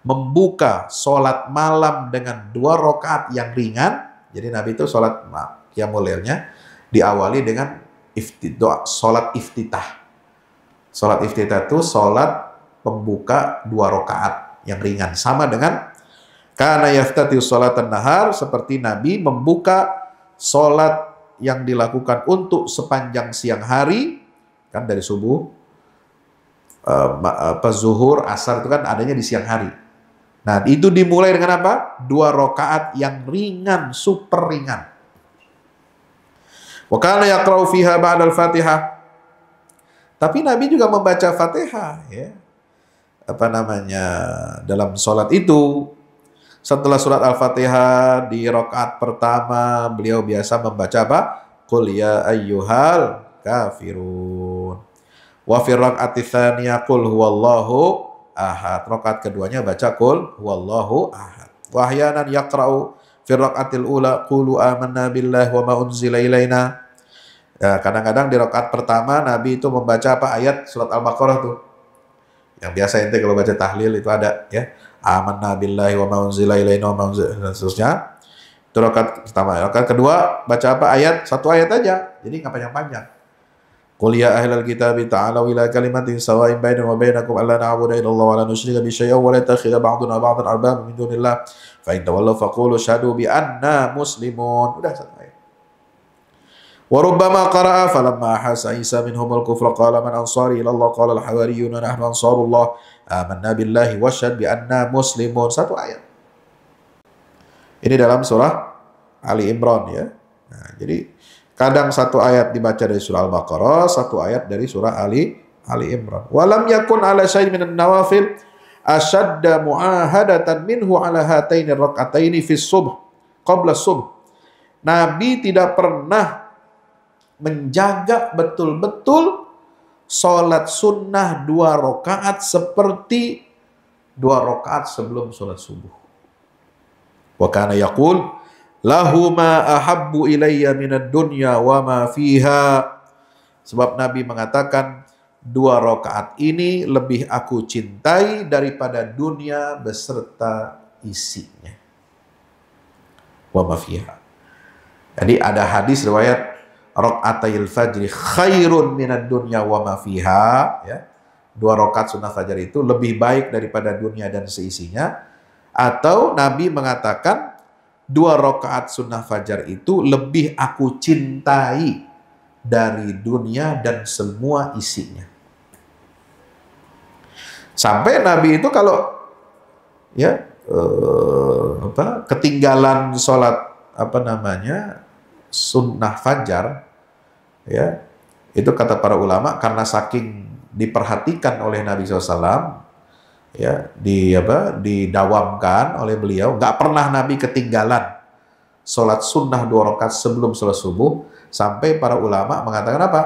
membuka salat malam dengan dua rakaat yang ringan jadi Nabi itu sholat yang mulianya diawali dengan ifti, doa, sholat iftitah. Sholat iftitah itu sholat pembuka dua rakaat yang ringan. Sama dengan karena yaftatiu sholat nahar seperti Nabi membuka sholat yang dilakukan untuk sepanjang siang hari kan dari subuh eh, apa eh, zuhur asar itu kan adanya di siang hari Nah, itu dimulai dengan apa? Dua rokaat yang ringan, super ringan. yaqra'u fiha ba'dal Fatihah. Tapi Nabi juga membaca Fatihah ya. Apa namanya? Dalam sholat itu setelah surat Al-Fatihah di rokaat pertama beliau biasa membaca apa? Qul ya ayyuhal kafirun. Wa fi raqatis tsaniyah qul huwallahu ahad. Rokat keduanya baca kul Wallahu ahad. Wahyanan yakra'u firrokatil ula kulu amanna billah wa ma Ya, kadang-kadang di rokat pertama Nabi itu membaca apa ayat surat Al-Baqarah tuh. Yang biasa ente kalau baca tahlil itu ada ya. Amanna billahi wa ma unzila wa ma dan seterusnya. Itu rokat pertama. Rokat kedua baca apa ayat? Satu ayat aja. Jadi nggak panjang-panjang. Qul ya ahlal kitabi ta'alu ila kalimatin sawa'in wa bainakum alla na'budu illallaha wa bi syai'in wa la ta'khudhu min dunillah fa in tawallu fa bi anna muslimun udah sampai wa rubbama falamma hasa isa minhum al man ansari ila Allah qala al bi anna muslimun satu ini dalam surah ali imran ya nah, jadi Kadang satu ayat dibaca dari surah Al-Baqarah, satu ayat dari surah Ali Ali Imran. Walam yakun ala syai' minan nawafil asyadda muahadatan minhu ala hataini rak'ataini fis subuh qabla subh. Nabi tidak pernah menjaga betul-betul sholat sunnah dua rakaat seperti dua rakaat sebelum sholat subuh. Wa kana yaqul lahu ma ahabbu ilayya minad dunya wa ma fiha sebab Nabi mengatakan dua rakaat ini lebih aku cintai daripada dunia beserta isinya wa ma fiha jadi ada hadis riwayat rakaatil fajri khairun minad dunya wa ma fiha ya dua rakaat sunnah fajar itu lebih baik daripada dunia dan seisinya atau Nabi mengatakan dua rakaat sunnah fajar itu lebih aku cintai dari dunia dan semua isinya. Sampai Nabi itu kalau ya eh, apa ketinggalan sholat apa namanya sunnah fajar ya itu kata para ulama karena saking diperhatikan oleh Nabi SAW ya di apa didawamkan oleh beliau nggak pernah Nabi ketinggalan sholat sunnah dua rakaat sebelum sholat subuh sampai para ulama mengatakan apa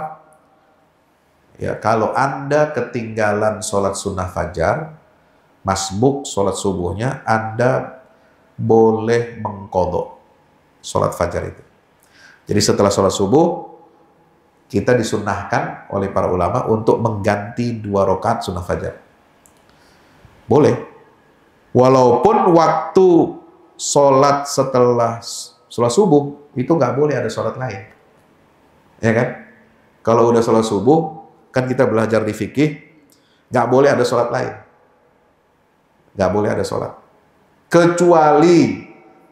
ya kalau anda ketinggalan sholat sunnah fajar masbuk sholat subuhnya anda boleh mengkodok sholat fajar itu jadi setelah sholat subuh kita disunnahkan oleh para ulama untuk mengganti dua rakaat sunnah fajar boleh. Walaupun waktu sholat setelah sholat subuh, itu nggak boleh ada sholat lain. Ya kan? Kalau udah sholat subuh, kan kita belajar di fikih, nggak boleh ada sholat lain. Nggak boleh ada sholat. Kecuali,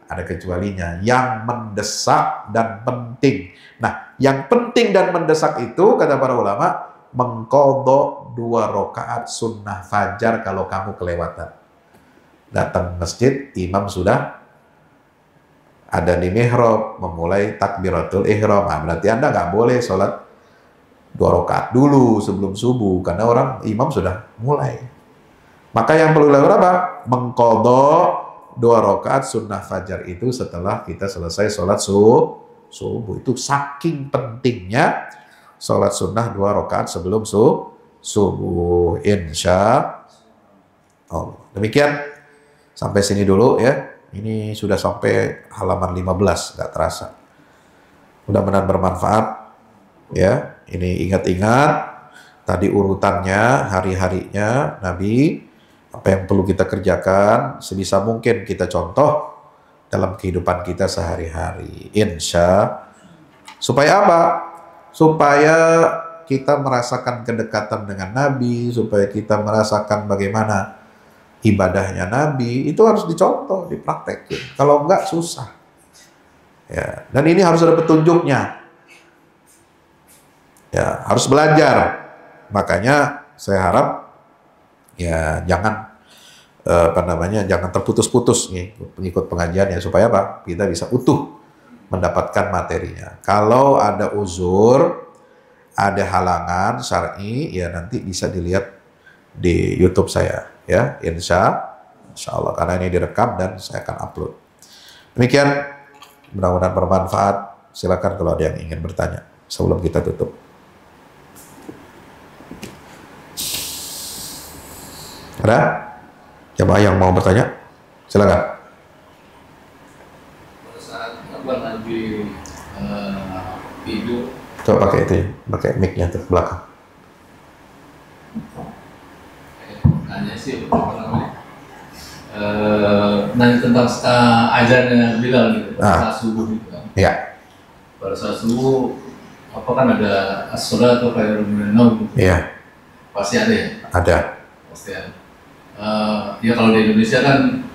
ada kecualinya, yang mendesak dan penting. Nah, yang penting dan mendesak itu, kata para ulama, mengkodok dua rokaat sunnah fajar kalau kamu kelewatan. Datang masjid, imam sudah ada di mihrab, memulai takbiratul ihram. Nah, berarti Anda nggak boleh sholat dua rokaat dulu sebelum subuh, karena orang imam sudah mulai. Maka yang perlu dilakukan apa? Mengkodok dua rokaat sunnah fajar itu setelah kita selesai sholat subuh. Subuh itu saking pentingnya sholat sunnah dua rakaat sebelum su subuh insya Allah. Demikian sampai sini dulu ya. Ini sudah sampai halaman 15, nggak terasa. mudah benar bermanfaat ya. Ini ingat-ingat tadi urutannya, hari-harinya Nabi apa yang perlu kita kerjakan sebisa mungkin kita contoh dalam kehidupan kita sehari-hari. Insya supaya apa? supaya kita merasakan kedekatan dengan Nabi, supaya kita merasakan bagaimana ibadahnya Nabi, itu harus dicontoh, dipraktekin. Kalau enggak susah. Ya, dan ini harus ada petunjuknya. Ya, harus belajar. Makanya saya harap ya jangan eh, apa namanya jangan terputus-putus nih pengikut pengajian ya supaya apa kita bisa utuh mendapatkan materinya. Kalau ada uzur, ada halangan syar'i, ya nanti bisa dilihat di YouTube saya, ya insya, insya Allah karena ini direkam dan saya akan upload. Demikian, mudah-mudahan bermanfaat. Silakan kalau ada yang ingin bertanya sebelum kita tutup. Ada? Coba yang mau bertanya? Silakan. lebih uh, hidup. Coba pakai itu ya, pakai mic-nya ke belakang. Nanya sih, apa namanya? Uh, nanya tentang uh, yang bilang gitu, ah. saat subuh gitu kan. Iya. Pada saat subuh, apa kan ada as-salat atau kayak rumunan gitu. Iya. Pasti ada ya? Ada. Pasti ada. Uh, ya kalau di Indonesia kan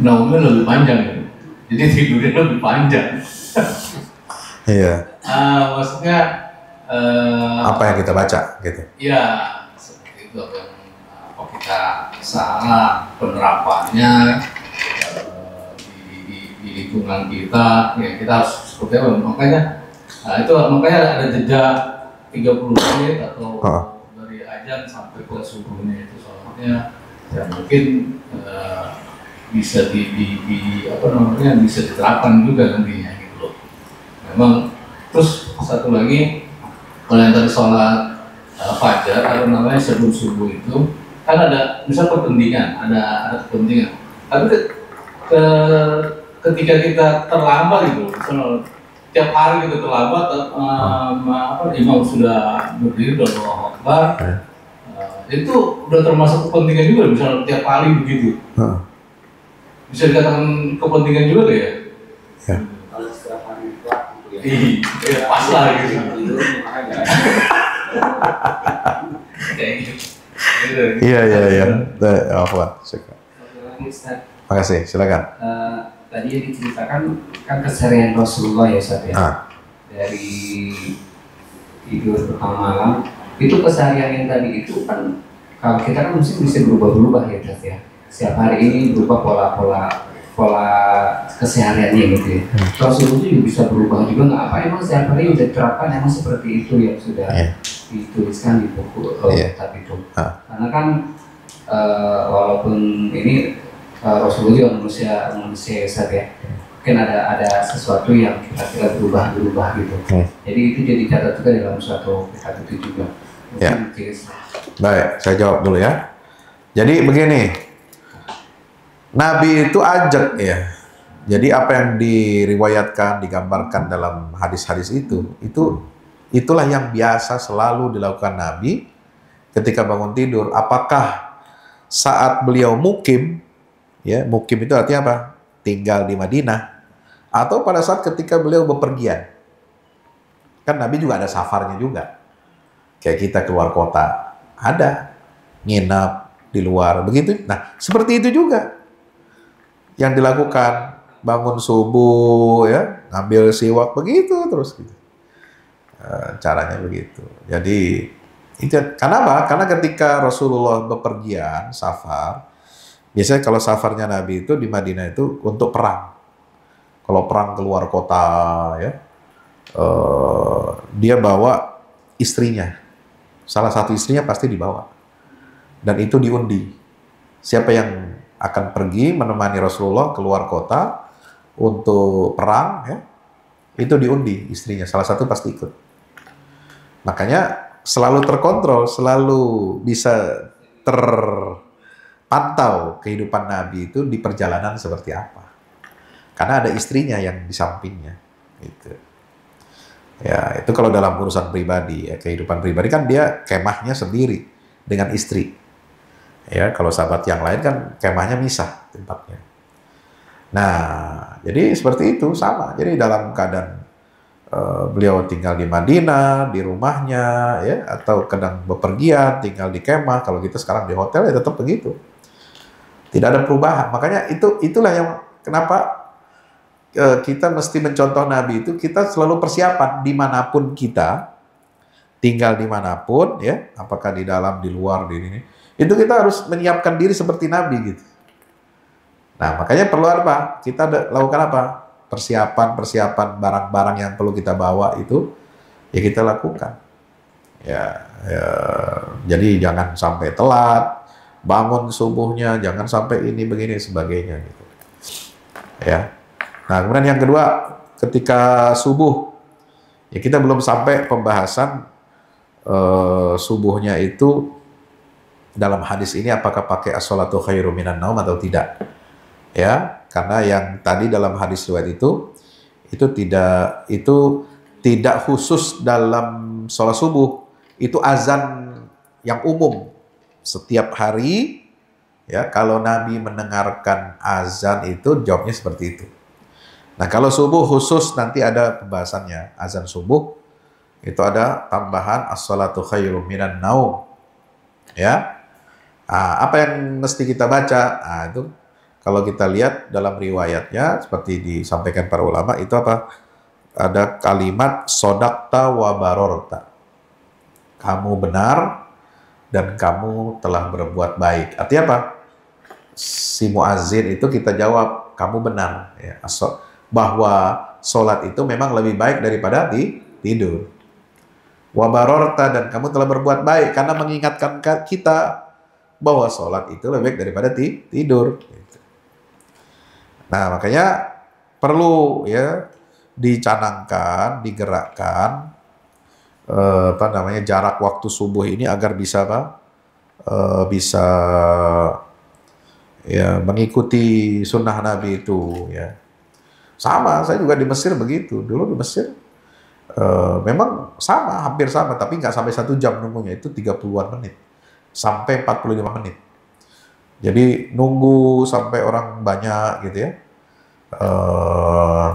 naumnya lebih panjang gitu jadi tidurnya lebih panjang iya uh, maksudnya uh, apa yang kita baca gitu Iya, seperti itu apa, apa kita salah penerapannya uh, eh, di, di, di lingkungan kita ya kita harus seperti apa makanya nah itu makanya ada jeda 30 menit atau uh. dari ajan sampai ke subuhnya itu soalnya ya mungkin uh, bisa di, di, di apa namanya bisa diterapkan juga nantinya gitu loh. Memang terus satu lagi kalau yang tadi sholat uh, fajar atau namanya sebelum subuh itu kan ada misal kepentingan ada ada kepentingan tapi ke, ke, ketika kita terlambat gitu misalnya tiap hari kita terlambat hmm. apa imam sudah berdiri dan Allah hmm. uh, itu udah termasuk kepentingan juga misalnya tiap hari begitu. hmm bisa dikatakan kepentingan juga ya? Ya. Kalau gitu ya. Iya, pas lah iya, gitu. Gitu. gitu. Iya iya iya. Nah, Afwan, Terima Makasih, silakan. Uh, tadi yang diceritakan kan keserian Rasulullah ya Ustaz ya. Ah. Dari tidur pertama malam itu keseharian yang tadi itu kan kalau kita kan mesti bisa berubah-berubah ya Ustaz ya setiap hari ini berubah pola-pola pola kesehariannya gitu ya. Hmm. Kalau suhu juga bisa berubah juga nggak apa emang setiap hari udah terapkan emang seperti itu yang sudah yeah. dituliskan di buku oh, yeah. kitab itu. Ha. Karena kan uh, walaupun ini uh, Rasulullah juga manusia manusia ya Ustaz ya mungkin ada ada sesuatu yang kita kira berubah berubah gitu hmm. jadi itu jadi catat juga dalam suatu kitab itu juga ya. mungkin ya. baik saya jawab dulu ya jadi begini Nabi itu ajak ya. Jadi apa yang diriwayatkan, digambarkan dalam hadis-hadis itu, itu itulah yang biasa selalu dilakukan Nabi ketika bangun tidur. Apakah saat beliau mukim, ya mukim itu artinya apa? Tinggal di Madinah, atau pada saat ketika beliau bepergian. Kan Nabi juga ada safarnya juga. Kayak kita keluar kota, ada nginap di luar, begitu. Nah, seperti itu juga yang dilakukan bangun subuh ya ambil siwak begitu terus gitu eh, caranya begitu jadi itu karena apa karena ketika Rasulullah bepergian safar biasanya kalau safarnya Nabi itu di Madinah itu untuk perang kalau perang keluar kota ya eh, dia bawa istrinya salah satu istrinya pasti dibawa dan itu diundi siapa yang akan pergi menemani Rasulullah keluar kota untuk perang ya itu diundi istrinya salah satu pasti ikut makanya selalu terkontrol selalu bisa terpantau kehidupan Nabi itu di perjalanan seperti apa karena ada istrinya yang di sampingnya gitu ya itu kalau dalam urusan pribadi ya kehidupan pribadi kan dia kemahnya sendiri dengan istri Ya, kalau sahabat yang lain kan kemahnya misah tempatnya. Nah, jadi seperti itu sama. Jadi dalam keadaan uh, beliau tinggal di Madinah, di rumahnya, ya, atau kadang bepergian, tinggal di kemah. Kalau kita sekarang di hotel ya tetap begitu. Tidak ada perubahan. Makanya itu itulah yang kenapa eh, kita mesti mencontoh Nabi itu kita selalu persiapan dimanapun kita tinggal dimanapun ya apakah di dalam di luar di ini itu kita harus menyiapkan diri seperti Nabi gitu. Nah, makanya perlu apa? Kita lakukan apa? Persiapan-persiapan barang-barang yang perlu kita bawa itu ya kita lakukan. Ya, ya jadi jangan sampai telat bangun subuhnya, jangan sampai ini begini sebagainya gitu. Ya. Nah, kemudian yang kedua, ketika subuh ya kita belum sampai pembahasan uh, subuhnya itu dalam hadis ini apakah pakai as-salatu khairu minan naum atau tidak. Ya, karena yang tadi dalam hadis riwayat itu itu tidak itu tidak khusus dalam sholat subuh. Itu azan yang umum setiap hari ya kalau Nabi mendengarkan azan itu jawabnya seperti itu. Nah, kalau subuh khusus nanti ada pembahasannya azan subuh itu ada tambahan as-salatu khairu minan naum. Ya, Nah, apa yang mesti kita baca? Nah, itu kalau kita lihat dalam riwayatnya seperti disampaikan para ulama itu apa? Ada kalimat sodakta wa barorta. Kamu benar dan kamu telah berbuat baik. Artinya apa? Si muazin itu kita jawab kamu benar ya. bahwa sholat itu memang lebih baik daripada di tidur. barorta dan kamu telah berbuat baik karena mengingatkan kita bahwa sholat itu lebih baik daripada tidur. Nah makanya perlu ya dicanangkan, digerakkan eh, apa namanya jarak waktu subuh ini agar bisa apa eh, bisa ya mengikuti sunnah Nabi itu ya sama saya juga di Mesir begitu dulu di Mesir eh, memang sama hampir sama tapi nggak sampai satu jam nunggunya itu 30-an menit sampai 45 menit. Jadi nunggu sampai orang banyak gitu ya. Uh,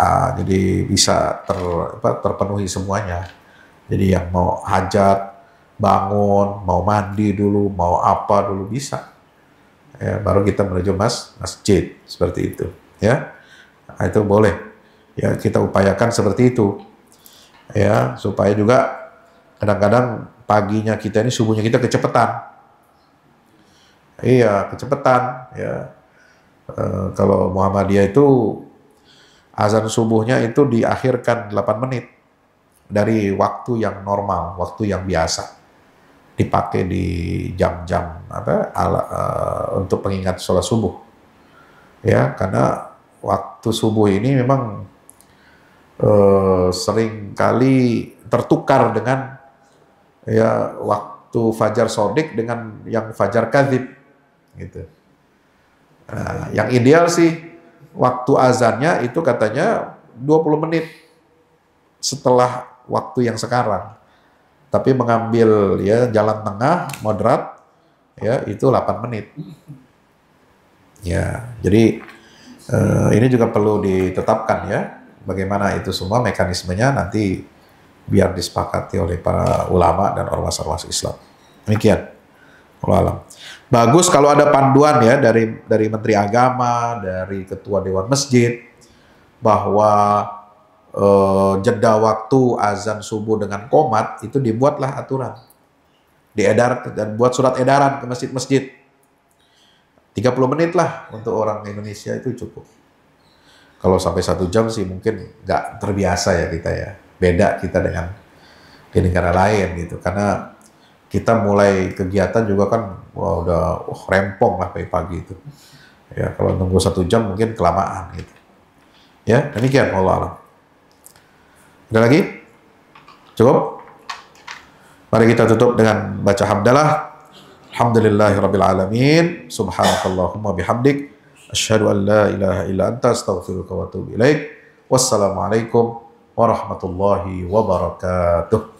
uh, jadi bisa ter, apa, terpenuhi semuanya. Jadi yang mau hajat, bangun, mau mandi dulu, mau apa dulu bisa. Ya, baru kita menuju mas masjid seperti itu. Ya, nah, itu boleh. Ya kita upayakan seperti itu. Ya supaya juga kadang-kadang paginya kita ini subuhnya kita kecepatan. Iya, kecepatan ya. E, kalau Muhammadiyah itu azan subuhnya itu diakhirkan 8 menit dari waktu yang normal, waktu yang biasa. Dipakai di jam-jam apa ala, e, untuk pengingat sholat subuh. Ya, karena waktu subuh ini memang e, eh, sering kali tertukar dengan ya waktu Fajar Sodik dengan yang Fajar Kadhib gitu. Nah, yang ideal sih waktu azannya itu katanya 20 menit setelah waktu yang sekarang. Tapi mengambil ya jalan tengah moderat ya itu 8 menit. Ya, jadi eh, ini juga perlu ditetapkan ya bagaimana itu semua mekanismenya nanti biar disepakati oleh para ulama dan ormas-ormas Islam. Demikian. Alam. Bagus kalau ada panduan ya dari dari Menteri Agama, dari Ketua Dewan Masjid bahwa eh, jeda waktu azan subuh dengan komat itu dibuatlah aturan. Diedar dan buat surat edaran ke masjid-masjid. 30 menit lah untuk orang Indonesia itu cukup. Kalau sampai satu jam sih mungkin nggak terbiasa ya kita ya beda kita dengan di negara lain gitu karena kita mulai kegiatan juga kan wah udah oh, rempong lah pagi-pagi itu ya kalau nunggu satu jam mungkin kelamaan gitu ya demikian Allah alam ada lagi cukup mari kita tutup dengan baca hamdalah Alhamdulillahi Rabbil Alamin Subhanakallahumma bihamdik Ashadu an la ilaha illa anta astaghfiruka wa atubu ilaik Wassalamualaikum ورحمة الله وبركاته